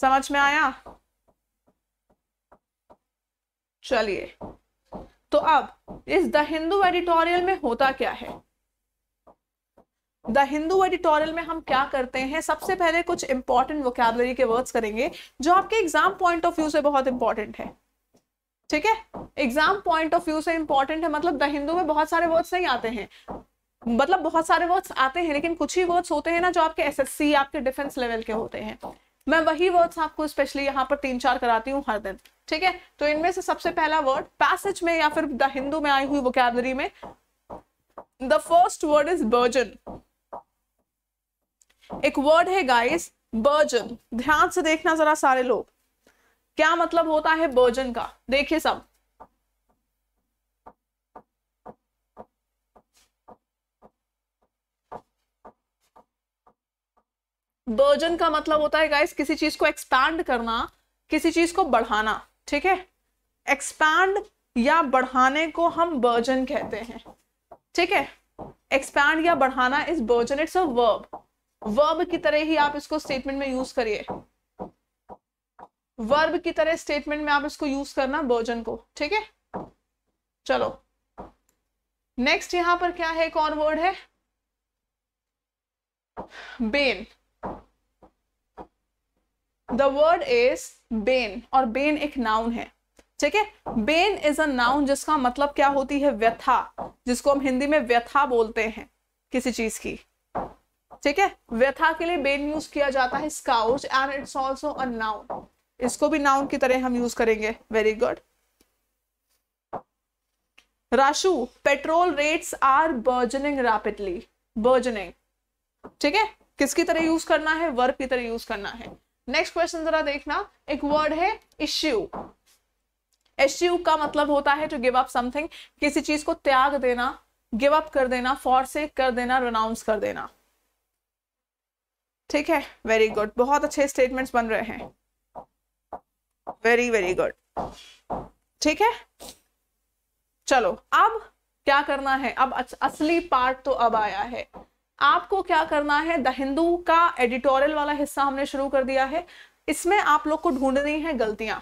समझ में आया चलिए तो अब इस द हिंदू एडिटोरियल में होता क्या है द हिंदू एडिटोरियल में हम क्या करते हैं सबसे पहले कुछ इंपॉर्टेंट वोकैबलरी के वर्ड्स करेंगे जो आपके एग्जाम पॉइंट ऑफ व्यू से बहुत इंपॉर्टेंट है ठीक है एग्जाम पॉइंट ऑफ व्यू से इंपॉर्टेंट है मतलब द हिंदू में बहुत सारे वर्ड्स नहीं आते हैं मतलब बहुत सारे वर्ड्स आते हैं लेकिन कुछ ही वर्ड्स होते हैं ना जो आपके एसएससी आपके डिफेंस लेवल के होते हैं मैं वही वर्ड्स आपको स्पेशली यहाँ पर तीन चार कराती हूँ हर दिन ठीक है तो इनमें से सबसे पहला वर्ड पैसेज में या फिर द हिंदू में आई हुई वोकैबलरी में the first word is burgeon एक वर्ड है गाइस बर्जन ध्यान से देखना जरा सारे लोग क्या मतलब होता है बर्जन का देखिए सब बर्जन का मतलब होता है गाइस किसी चीज को एक्सपैंड करना किसी चीज को बढ़ाना ठीक है एक्सपैंड या बढ़ाने को हम बर्जन कहते हैं ठीक है एक्सपैंड या बढ़ाना is burgeon it's a verb verb की तरह ही आप इसको स्टेटमेंट में यूज करिए वर्ब की तरह स्टेटमेंट में आप इसको यूज करना बर्जन को ठीक है चलो नेक्स्ट यहां पर क्या है एक और वर्ड है bane the word is bane और बेन एक नाउन है ठीक है बेन इज अ नाउन जिसका मतलब क्या होती है व्यथा जिसको हम हिंदी में व्यथा बोलते हैं किसी चीज की ठीक है व्यथा के लिए बेन यूज किया जाता है scourge and it's also a noun इसको भी नाउन की तरह हम यूज करेंगे very good Rashu petrol rates are burgeoning rapidly burgeoning ठीक है किसकी तरह यूज करना है वर्ब की तरह यूज करना है नेक्स्ट क्वेश्चन जरा देखना एक वर्ड है इश्यू एश्यू का मतलब होता है टू गिव अप समथिंग किसी चीज को त्याग देना गिव अप कर देना फॉरसेक कर देना रोनाउंस कर देना ठीक है वेरी गुड बहुत अच्छे स्टेटमेंट्स बन रहे हैं वेरी वेरी गुड ठीक है चलो अब क्या करना है अब असली पार्ट तो अब आया है आपको क्या करना है द हिंदू का एडिटोरियल वाला हिस्सा हमने शुरू कर दिया है इसमें आप लोग को ढूंढनी है गलतियां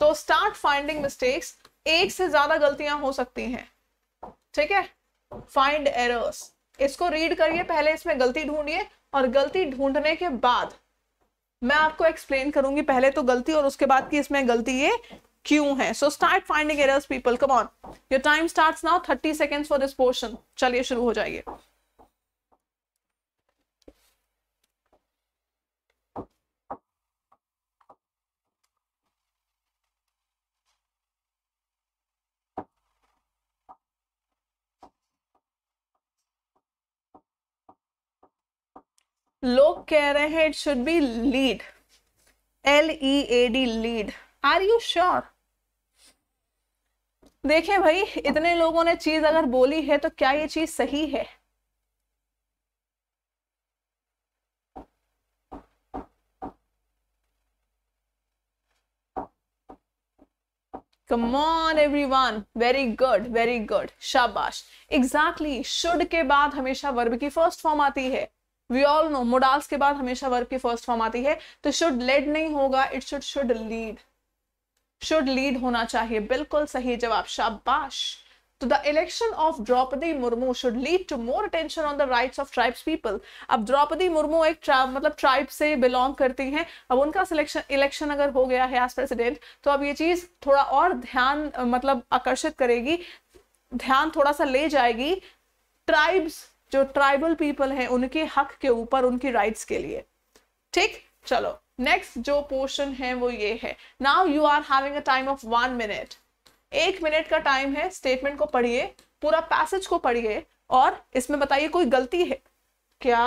तो स्टार्ट फाइंडिंग मिस्टेक्स एक से ज्यादा गलतियां हो सकती हैं ठीक है फाइंड एरर्स इसको रीड करिए पहले इसमें गलती ढूंढिए और गलती ढूंढने के बाद मैं आपको एक्सप्लेन करूंगी पहले तो गलती और उसके बाद की इसमें गलती ये क्यों है so start finding errors people come on your time starts now thirty seconds for this portion चलिए शुरू हो जाइए लोग कह रहे हैं it should be lead L E A D lead are you sure देखे भाई इतने लोगों ने चीज अगर बोली है तो क्या ये चीज सही है Come on everyone, very good very good शाबाश एग्जैक्टली शुड के बाद हमेशा verb की फर्स्ट फॉर्म आती है वी ऑल नो मोडाल्स के बाद हमेशा वर्ब की फर्स्ट फॉर्म आती है तो शुड लेड नहीं होगा it should should lead should lead होना चाहिए बिल्कुल सही जवाब शाबाश तो the election of Draupadi Murmu should lead to more attention on the right of tribes people अब द्रौपदी मुर्मू एक ट्राइब मतलब ट्राइब से बिलोंग करती हैं अब उनका सिलेक्शन इलेक्शन अगर हो गया है एज प्रेसिडेंट तो अब ये चीज थोड़ा और ध्यान मतलब आकर्षित करेगी ध्यान थोड़ा सा ले जाएगी ट्राइब्स जो ट्राइबल पीपल हैं उनके हक के ऊपर उनकी राइट्स के लिए ठीक चलो नेक्स्ट जो पोर्शन है वो ये है now you are having a time of one minute एक मिनट का टाइम है स्टेटमेंट को पढ़िए पूरा पैसेज को पढ़िए और इसमें बताइए कोई गलती है क्या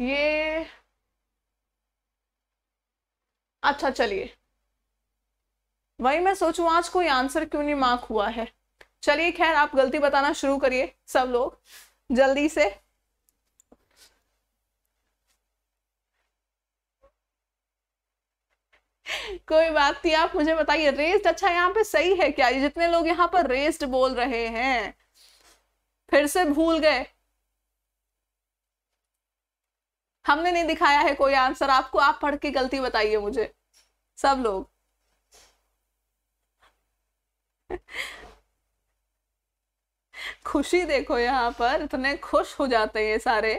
ये अच्छा चलिए वही मैं सोचूं आज कोई आंसर क्यों नहीं मार्क हुआ है चलिए खैर आप गलती बताना शुरू करिए सब लोग जल्दी से कोई बात नहीं आप मुझे बताइए रेस्ड अच्छा यहाँ पे सही है क्या ये जितने लोग यहाँ पर रेस्ड बोल रहे हैं फिर से भूल गए हमने नहीं दिखाया है कोई आंसर आपको आप पढ़ के गलती बताइए मुझे सब लोग खुशी देखो यहाँ पर इतने खुश हो जाते हैं ये सारे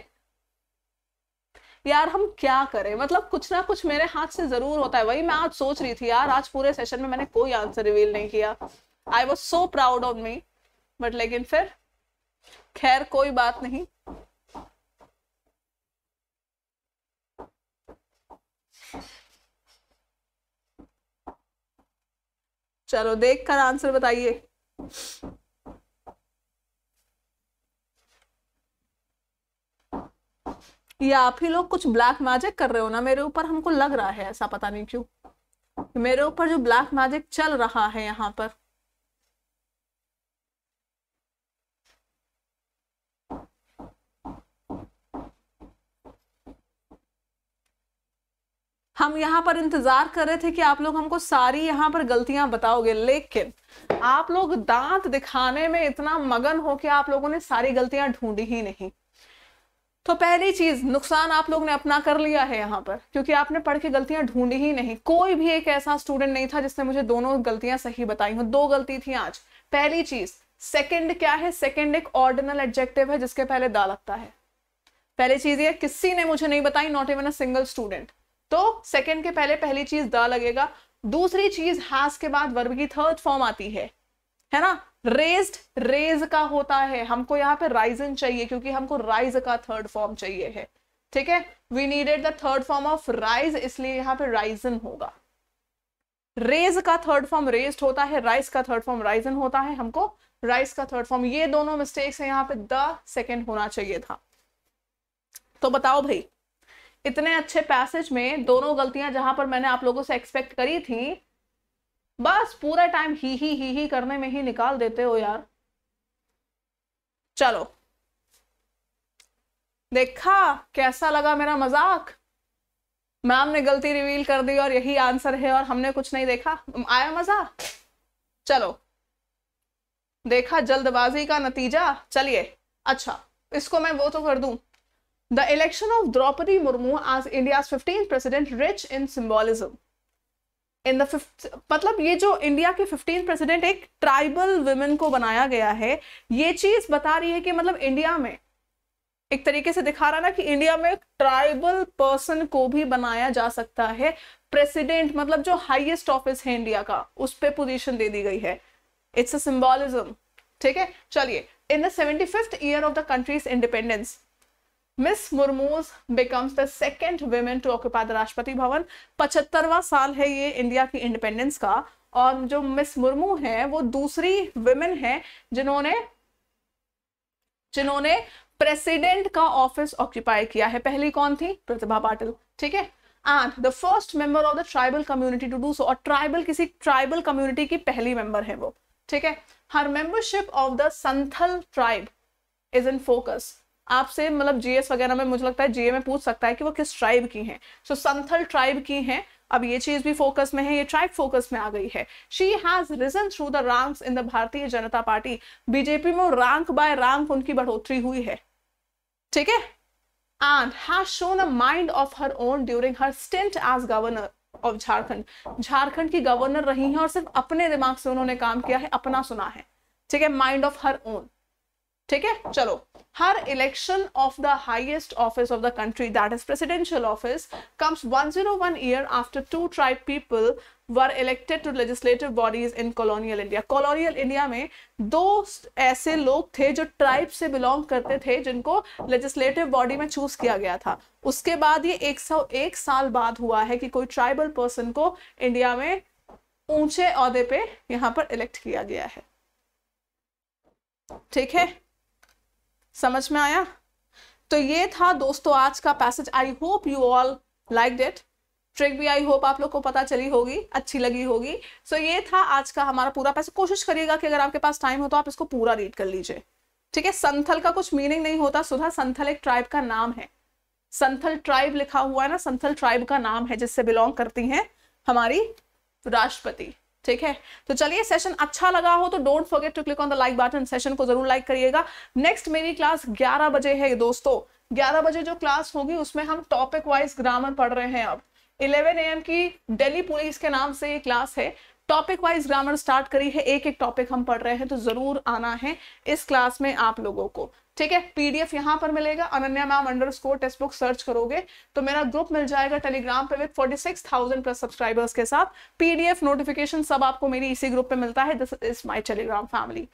यार हम क्या करें मतलब कुछ ना कुछ मेरे हाथ से जरूर होता है वही मैं आज सोच रही थी यार आज पूरे सेशन में मैंने कोई आंसर रिवील नहीं किया I was so proud of me but लेकिन फिर खैर कोई बात नहीं चलो देखकर आंसर बताइए या आप ही लोग कुछ ब्लैक मैजिक कर रहे हो ना मेरे ऊपर हमको लग रहा है ऐसा पता नहीं क्यों मेरे ऊपर जो ब्लैक मैजिक चल रहा है यहाँ पर हम यहाँ पर इंतजार कर रहे थे कि आप लोग हमको सारी यहाँ पर गलतियां बताओगे लेकिन आप लोग दांत दिखाने में इतना मगन हो कि आप लोगों ने सारी गलतियां ढूंढी ही नहीं तो पहली चीज नुकसान आप लोग ने अपना कर लिया है यहाँ पर क्योंकि आपने पढ़ के गलतियां ढूंढी ही नहीं कोई भी एक ऐसा स्टूडेंट नहीं था जिसने मुझे दोनों गलतियां सही बताई हो दो गलती थी आज पहली चीज सेकंड क्या है सेकंड एक ऑर्डिनल एडजेक्टिव है जिसके पहले दा लगता है पहली चीज ये किसी ने मुझे नहीं बताई not even a single student तो सेकेंड के पहले पहली चीज दा लगेगा दूसरी चीज हैज के बाद वर्ग की थर्ड फॉर्म आती है है ना रेस्ड रेज का होता है हमको यहाँ पे राइजन चाहिए क्योंकि हमको राइज का थर्ड फॉर्म चाहिए है ठीक है we needed the third form of rise इसलिए यहाँ पे राइजन होगा रेज का थर्ड फॉर्म रेस्ड होता है राइस का थर्ड फॉर्म राइजन होता है हमको राइस का थर्ड फॉर्म ये दोनों मिस्टेक्स है यहाँ पे द सेकेंड होना चाहिए था तो बताओ भाई इतने अच्छे पैसेज में दोनों गलतियां जहां पर मैंने आप लोगों से एक्सपेक्ट करी थी बस पूरा टाइम ही ही ही ही करने में ही निकाल देते हो यार चलो देखा कैसा लगा मेरा मजाक मैम ने गलती रिवील कर दी और यही आंसर है और हमने कुछ नहीं देखा आया मजा चलो देखा जल्दबाजी का नतीजा चलिए अच्छा इसको मैं वो तो कर दूं the election of Draupadi Murmu as India fifteen president rich in symbolism in the fifth मतलब ये जो इंडिया के फिफ्टीन प्रेसिडेंट एक ट्राइबल वुमेन को बनाया गया है ये चीज बता रही है कि मतलब इंडिया में एक तरीके से दिखा रहा ना कि इंडिया में ट्राइबल पर्सन को भी बनाया जा सकता है प्रेसिडेंट मतलब जो हाईएस्ट ऑफिस है इंडिया का उस पर पोजिशन दे दी गई है इट्स अ सिंबॉलिज्म ठीक है चलिए in the seventy fifth year of the country's independence Ms Murmu's becomes the second women to occupy the Rashtrapati Bhavan पचहत्तरवा साल है ये इंडिया की इंडिपेंडेंस का और जो मिस मुर्मू है वो दूसरी वेमेन है जिन्होंने जिन्होंने प्रेसिडेंट का ऑफिस ऑक्यूपाई किया है पहली कौन थी प्रतिभा पाटिल ठीक है and the first member of the tribal community to do so और ट्राइबल किसी ट्राइबल कम्युनिटी की पहली मेंबर है वो ठीक है her membership of the Santhal tribe is in focus आपसे मतलब जीएस वगैरह में मुझे लगता है जीए में पूछ सकता है कि वो किस ट्राइब की हैं सो so, संथल ट्राइब की हैं अब ये चीज भी फोकस में है ये ट्राइब फोकस में आ गई है she has risen through the rank in the Bharatiya Janata Party BJP में रैंक बाय रैंक उनकी बढ़ोतरी हुई है ठीक है and has shown a mind of her own during her stint as governor of Jharkhand Jharkhand की गवर्नर रही हैं और सिर्फ अपने दिमाग से उन्होंने काम किया है अपना सुना है ठीक है माइंड ऑफ हर ओन ठीक है चलो her election of the highest office of the country that is presidential office comes 101 year after two tribe people were elected to legislative bodies in colonial India colonial India में दो ऐसे लोग थे जो tribe से बिलोंग करते थे जिनको लेजिस्लेटिव बॉडी में चूज किया गया था उसके बाद ये 101 साल बाद हुआ है कि कोई ट्राइबल पर्सन को इंडिया में ऊंचे औहदे पे यहाँ पर इलेक्ट किया गया है ठीक है समझ में आया तो ये था दोस्तों आज का passage I hope you all like it trick भी आई होप आप लोग को पता चली होगी अच्छी लगी होगी सो so ये था आज का हमारा पूरा पैसेज कोशिश करिएगा कि अगर आपके पास टाइम हो तो आप इसको पूरा रीड कर लीजिए ठीक है संथल का कुछ मीनिंग नहीं होता सुधा संथल एक ट्राइब का नाम है संथल ट्राइब लिखा हुआ है ना संथल ट्राइब का नाम है जिससे बिलोंग करती हैं हमारी राष्ट्रपति ठीक है तो चलिए सेशन अच्छा लगा हो तो don't forget to click on the like button session को जरूर लाइक करिएगा नेक्स्ट मेरी क्लास 11 बजे है दोस्तों 11 बजे जो क्लास होगी उसमें हम टॉपिक वाइज ग्रामर पढ़ रहे हैं अब 11 एम की दिल्ली पुलिस के नाम से ये क्लास है टॉपिक वाइज ग्रामर स्टार्ट करी है एक एक टॉपिक हम पढ़ रहे हैं तो जरूर आना है इस क्लास में आप लोगों को ठीक है पीडीएफ यहां पर मिलेगा Ananya ma'am underscore text book search करोगे तो मेरा ग्रुप मिल जाएगा टेलीग्राम पे विद 46,000 प्लस सब्सक्राइबर्स के साथ पीडीएफ नोटिफिकेशन सब आपको मेरी इसी ग्रुप पे मिलता है this is my Telegram family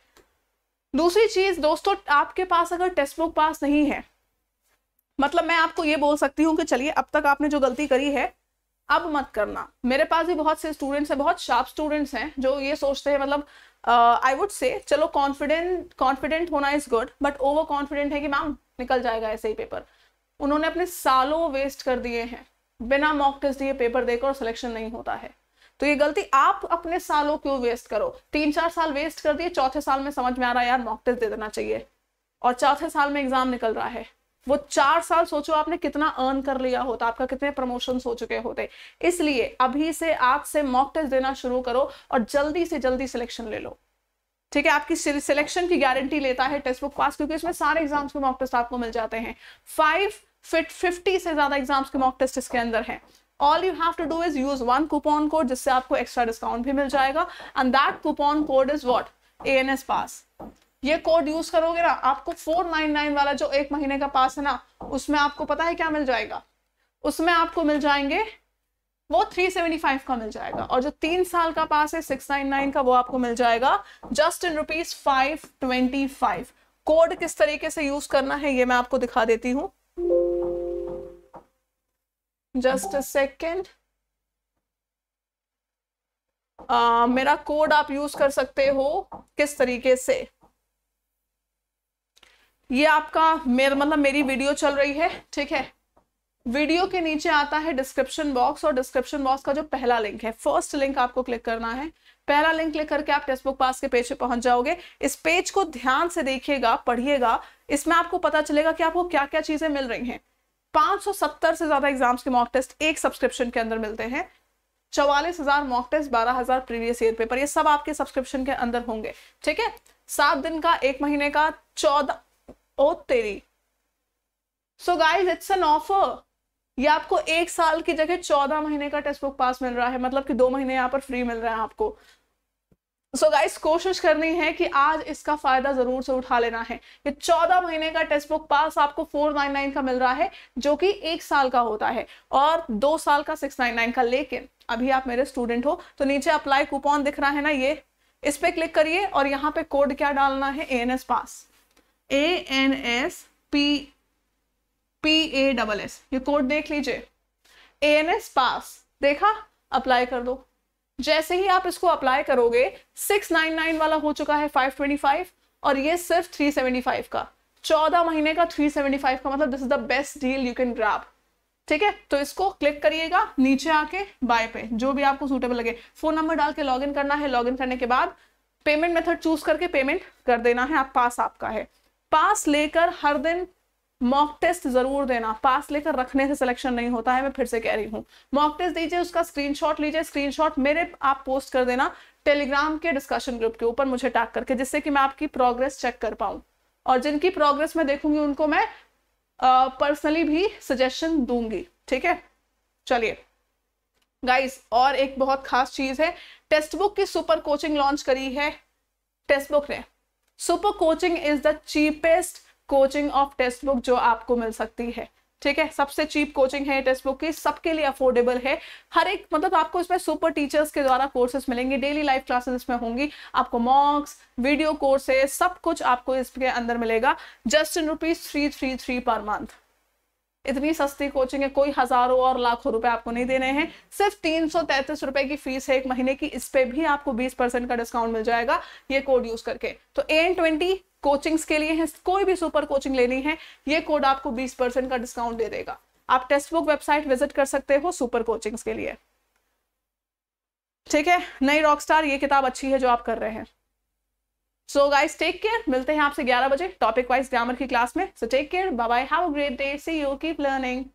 दूसरी चीज दोस्तों आपके पास अगर टेक्स्ट बुक पास नहीं है मतलब मैं आपको ये बोल सकती हूँ कि चलिए अब तक आपने जो गलती करी है अब मत करना मेरे पास भी बहुत से स्टूडेंट्स हैं बहुत शार्प स्टूडेंट्स हैं जो ये सोचते हैं मतलब आई वुड से चलो कॉन्फिडेंट कॉन्फिडेंट होना is good but over confident है कि मैम निकल जाएगा ऐसे ही पेपर उन्होंने अपने सालों वेस्ट कर दिए हैं बिना मॉक टेस्ट दिए पेपर देकर और सिलेक्शन नहीं होता है तो ये गलती आप अपने सालों क्यों वेस्ट करो तीन चार साल वेस्ट कर दिए चौथे साल में समझ में आ रहा है यार मॉक टेस्ट दे देना चाहिए और चौथे साल में एग्जाम निकल रहा है वो चार साल सोचो आपने कितना अर्न कर लिया होता आपका कितने प्रमोशन हो चुके होते इसलिए अभी से आज से मॉक टेस्ट देना शुरू करो और जल्दी से जल्दी सिलेक्शन ले लो ठीक है आपकी सिलेक्शन की गारंटी लेता है टेस्ट बुक पास क्योंकि इसमें सारे एग्जाम्स के मॉक टेस्ट आपको मिल जाते हैं फाइव फिट फिफ्टी से ज्यादा एग्जाम्स के मॉक टेस्ट इसके अंदर है all you have to do is use one coupon code जिससे आपको एक्स्ट्रा डिस्काउंट भी मिल जाएगा and that coupon code is what A N S pass ये कोड यूज करोगे ना आपको 499 वाला जो एक महीने का पास है ना उसमें आपको पता है क्या मिल जाएगा उसमें आपको मिल जाएंगे वो 375 का मिल जाएगा और जो तीन साल का पास है 699 का वो आपको मिल जाएगा just in rupees five twenty five code किस तरीके से यूज करना है ये मैं आपको दिखा देती हूं जस्ट अ सेकेंड मेरा कोड आप यूज कर सकते हो किस तरीके से ये आपका मेरा मतलब मेरी वीडियो चल रही है ठीक है वीडियो के नीचे आता है डिस्क्रिप्शन बॉक्स और डिस्क्रिप्शन बॉक्स का जो पहला लिंक है फर्स्ट लिंक आपको क्लिक करना है पहला लिंक क्लिक करके आप टेक्स्ट बुक पास के पेज पे पहुंच जाओगे इस पेज को ध्यान से देखिएगा पढ़िएगा इसमें आपको पता चलेगा कि आपको क्या क्या चीजें मिल रही हैं 570 से ज्यादा एग्जाम्स के मॉक टेस्ट एक सब्सक्रिप्शन के अंदर मिलते हैं चौवालीस हजार मॉक टेस्ट बारह हजार प्रीवियस ईयर पेपर ये सब आपके सब्सक्रिप्शन के अंदर होंगे ठीक है सात दिन का एक महीने का चौदह ओ तेरी so guys it's an offer ये आपको एक साल की जगह चौदह महीने का टेक्स्ट बुक पास मिल रहा है मतलब कि दो महीने यहाँ पर फ्री मिल रहे हैं आपको सो so गाइस कोशिश करनी है कि आज इसका फायदा जरूर से उठा लेना है ये चौदह महीने का टेक्स्ट बुक पास आपको फोर नाइन नाइन का मिल रहा है जो कि एक साल का होता है और दो साल का सिक्स नाइन नाइन का लेकिन अभी आप मेरे स्टूडेंट हो तो नीचे अप्लाई कूपन दिख रहा है ना ये इस पर क्लिक करिए और यहाँ पे कोड क्या डालना है A N S pass A N S P P A double S ये कोड देख लीजिए ए एन एस पास देखा अप्लाई कर दो जैसे ही आप इसको अप्लाई करोगे 699 वाला हो चुका है 525 और ये सिर्फ 375 का चौदह महीने का 375 का मतलब this is the best deal you can grab ठीक है तो इसको क्लिक करिएगा नीचे आके बाय पे जो भी आपको सूटेबल लगे फोन नंबर डाल के लॉग इन करना है लॉग इन करने के बाद पेमेंट मेथड चूज करके पेमेंट कर देना है आप पास आपका है पास लेकर हर दिन मॉक टेस्ट जरूर देना पास लेकर रखने से सिलेक्शन नहीं होता है मैं फिर से कह रही हूँ मॉक टेस्ट दीजिए उसका स्क्रीनशॉट लीजिए स्क्रीनशॉट मेरे आप पोस्ट कर देना टेलीग्राम के डिस्कशन ग्रुप के ऊपर मुझे टैग करके जिससे कि मैं आपकी प्रोग्रेस चेक कर पाऊँ और जिनकी प्रोग्रेस मैं देखूंगी उनको मैं पर्सनली भी सजेशन दूंगी ठीक है चलिए गाइस और एक बहुत खास चीज है टेक्स्ट बुक की सुपर कोचिंग लॉन्च करी है टेक्स्ट बुक ने super coaching is the cheapest coaching of text book जो आपको मिल सकती है ठीक है सबसे चीप कोचिंग है टेक्स्ट बुक की सबके लिए अफोर्डेबल है हर एक मतलब आपको इसमें सुपर टीचर्स के द्वारा कोर्सेस मिलेंगे डेली लाइव क्लासेस इसमें होंगी आपको मॉक्स वीडियो कोर्सेज सब कुछ आपको इसके अंदर मिलेगा just in rupees three three three per month इतनी सस्ती कोचिंग है कोई हजारों और लाखों रुपए आपको नहीं देने हैं सिर्फ तीन सौ तैंतीस रुपए की फीस है एक महीने की इस पे भी आपको बीस परसेंट का डिस्काउंट मिल जाएगा ये कोड यूज करके तो ए एन ट्वेंटी कोचिंग्स के लिए है कोई भी सुपर कोचिंग लेनी है ये कोड आपको बीस परसेंट का डिस्काउंट दे देगा आप टेक्स्ट बुक वेबसाइट विजिट कर सकते हो सुपर कोचिंग्स के लिए ठीक है नई रॉक ये किताब अच्छी है जो आप कर रहे हैं सो गाइज टेक केयर मिलते हैं आपसे ग्यारह बजे टॉपिक वाइज ग्रामर की क्लास में so take care bye bye have a great day see you keep learning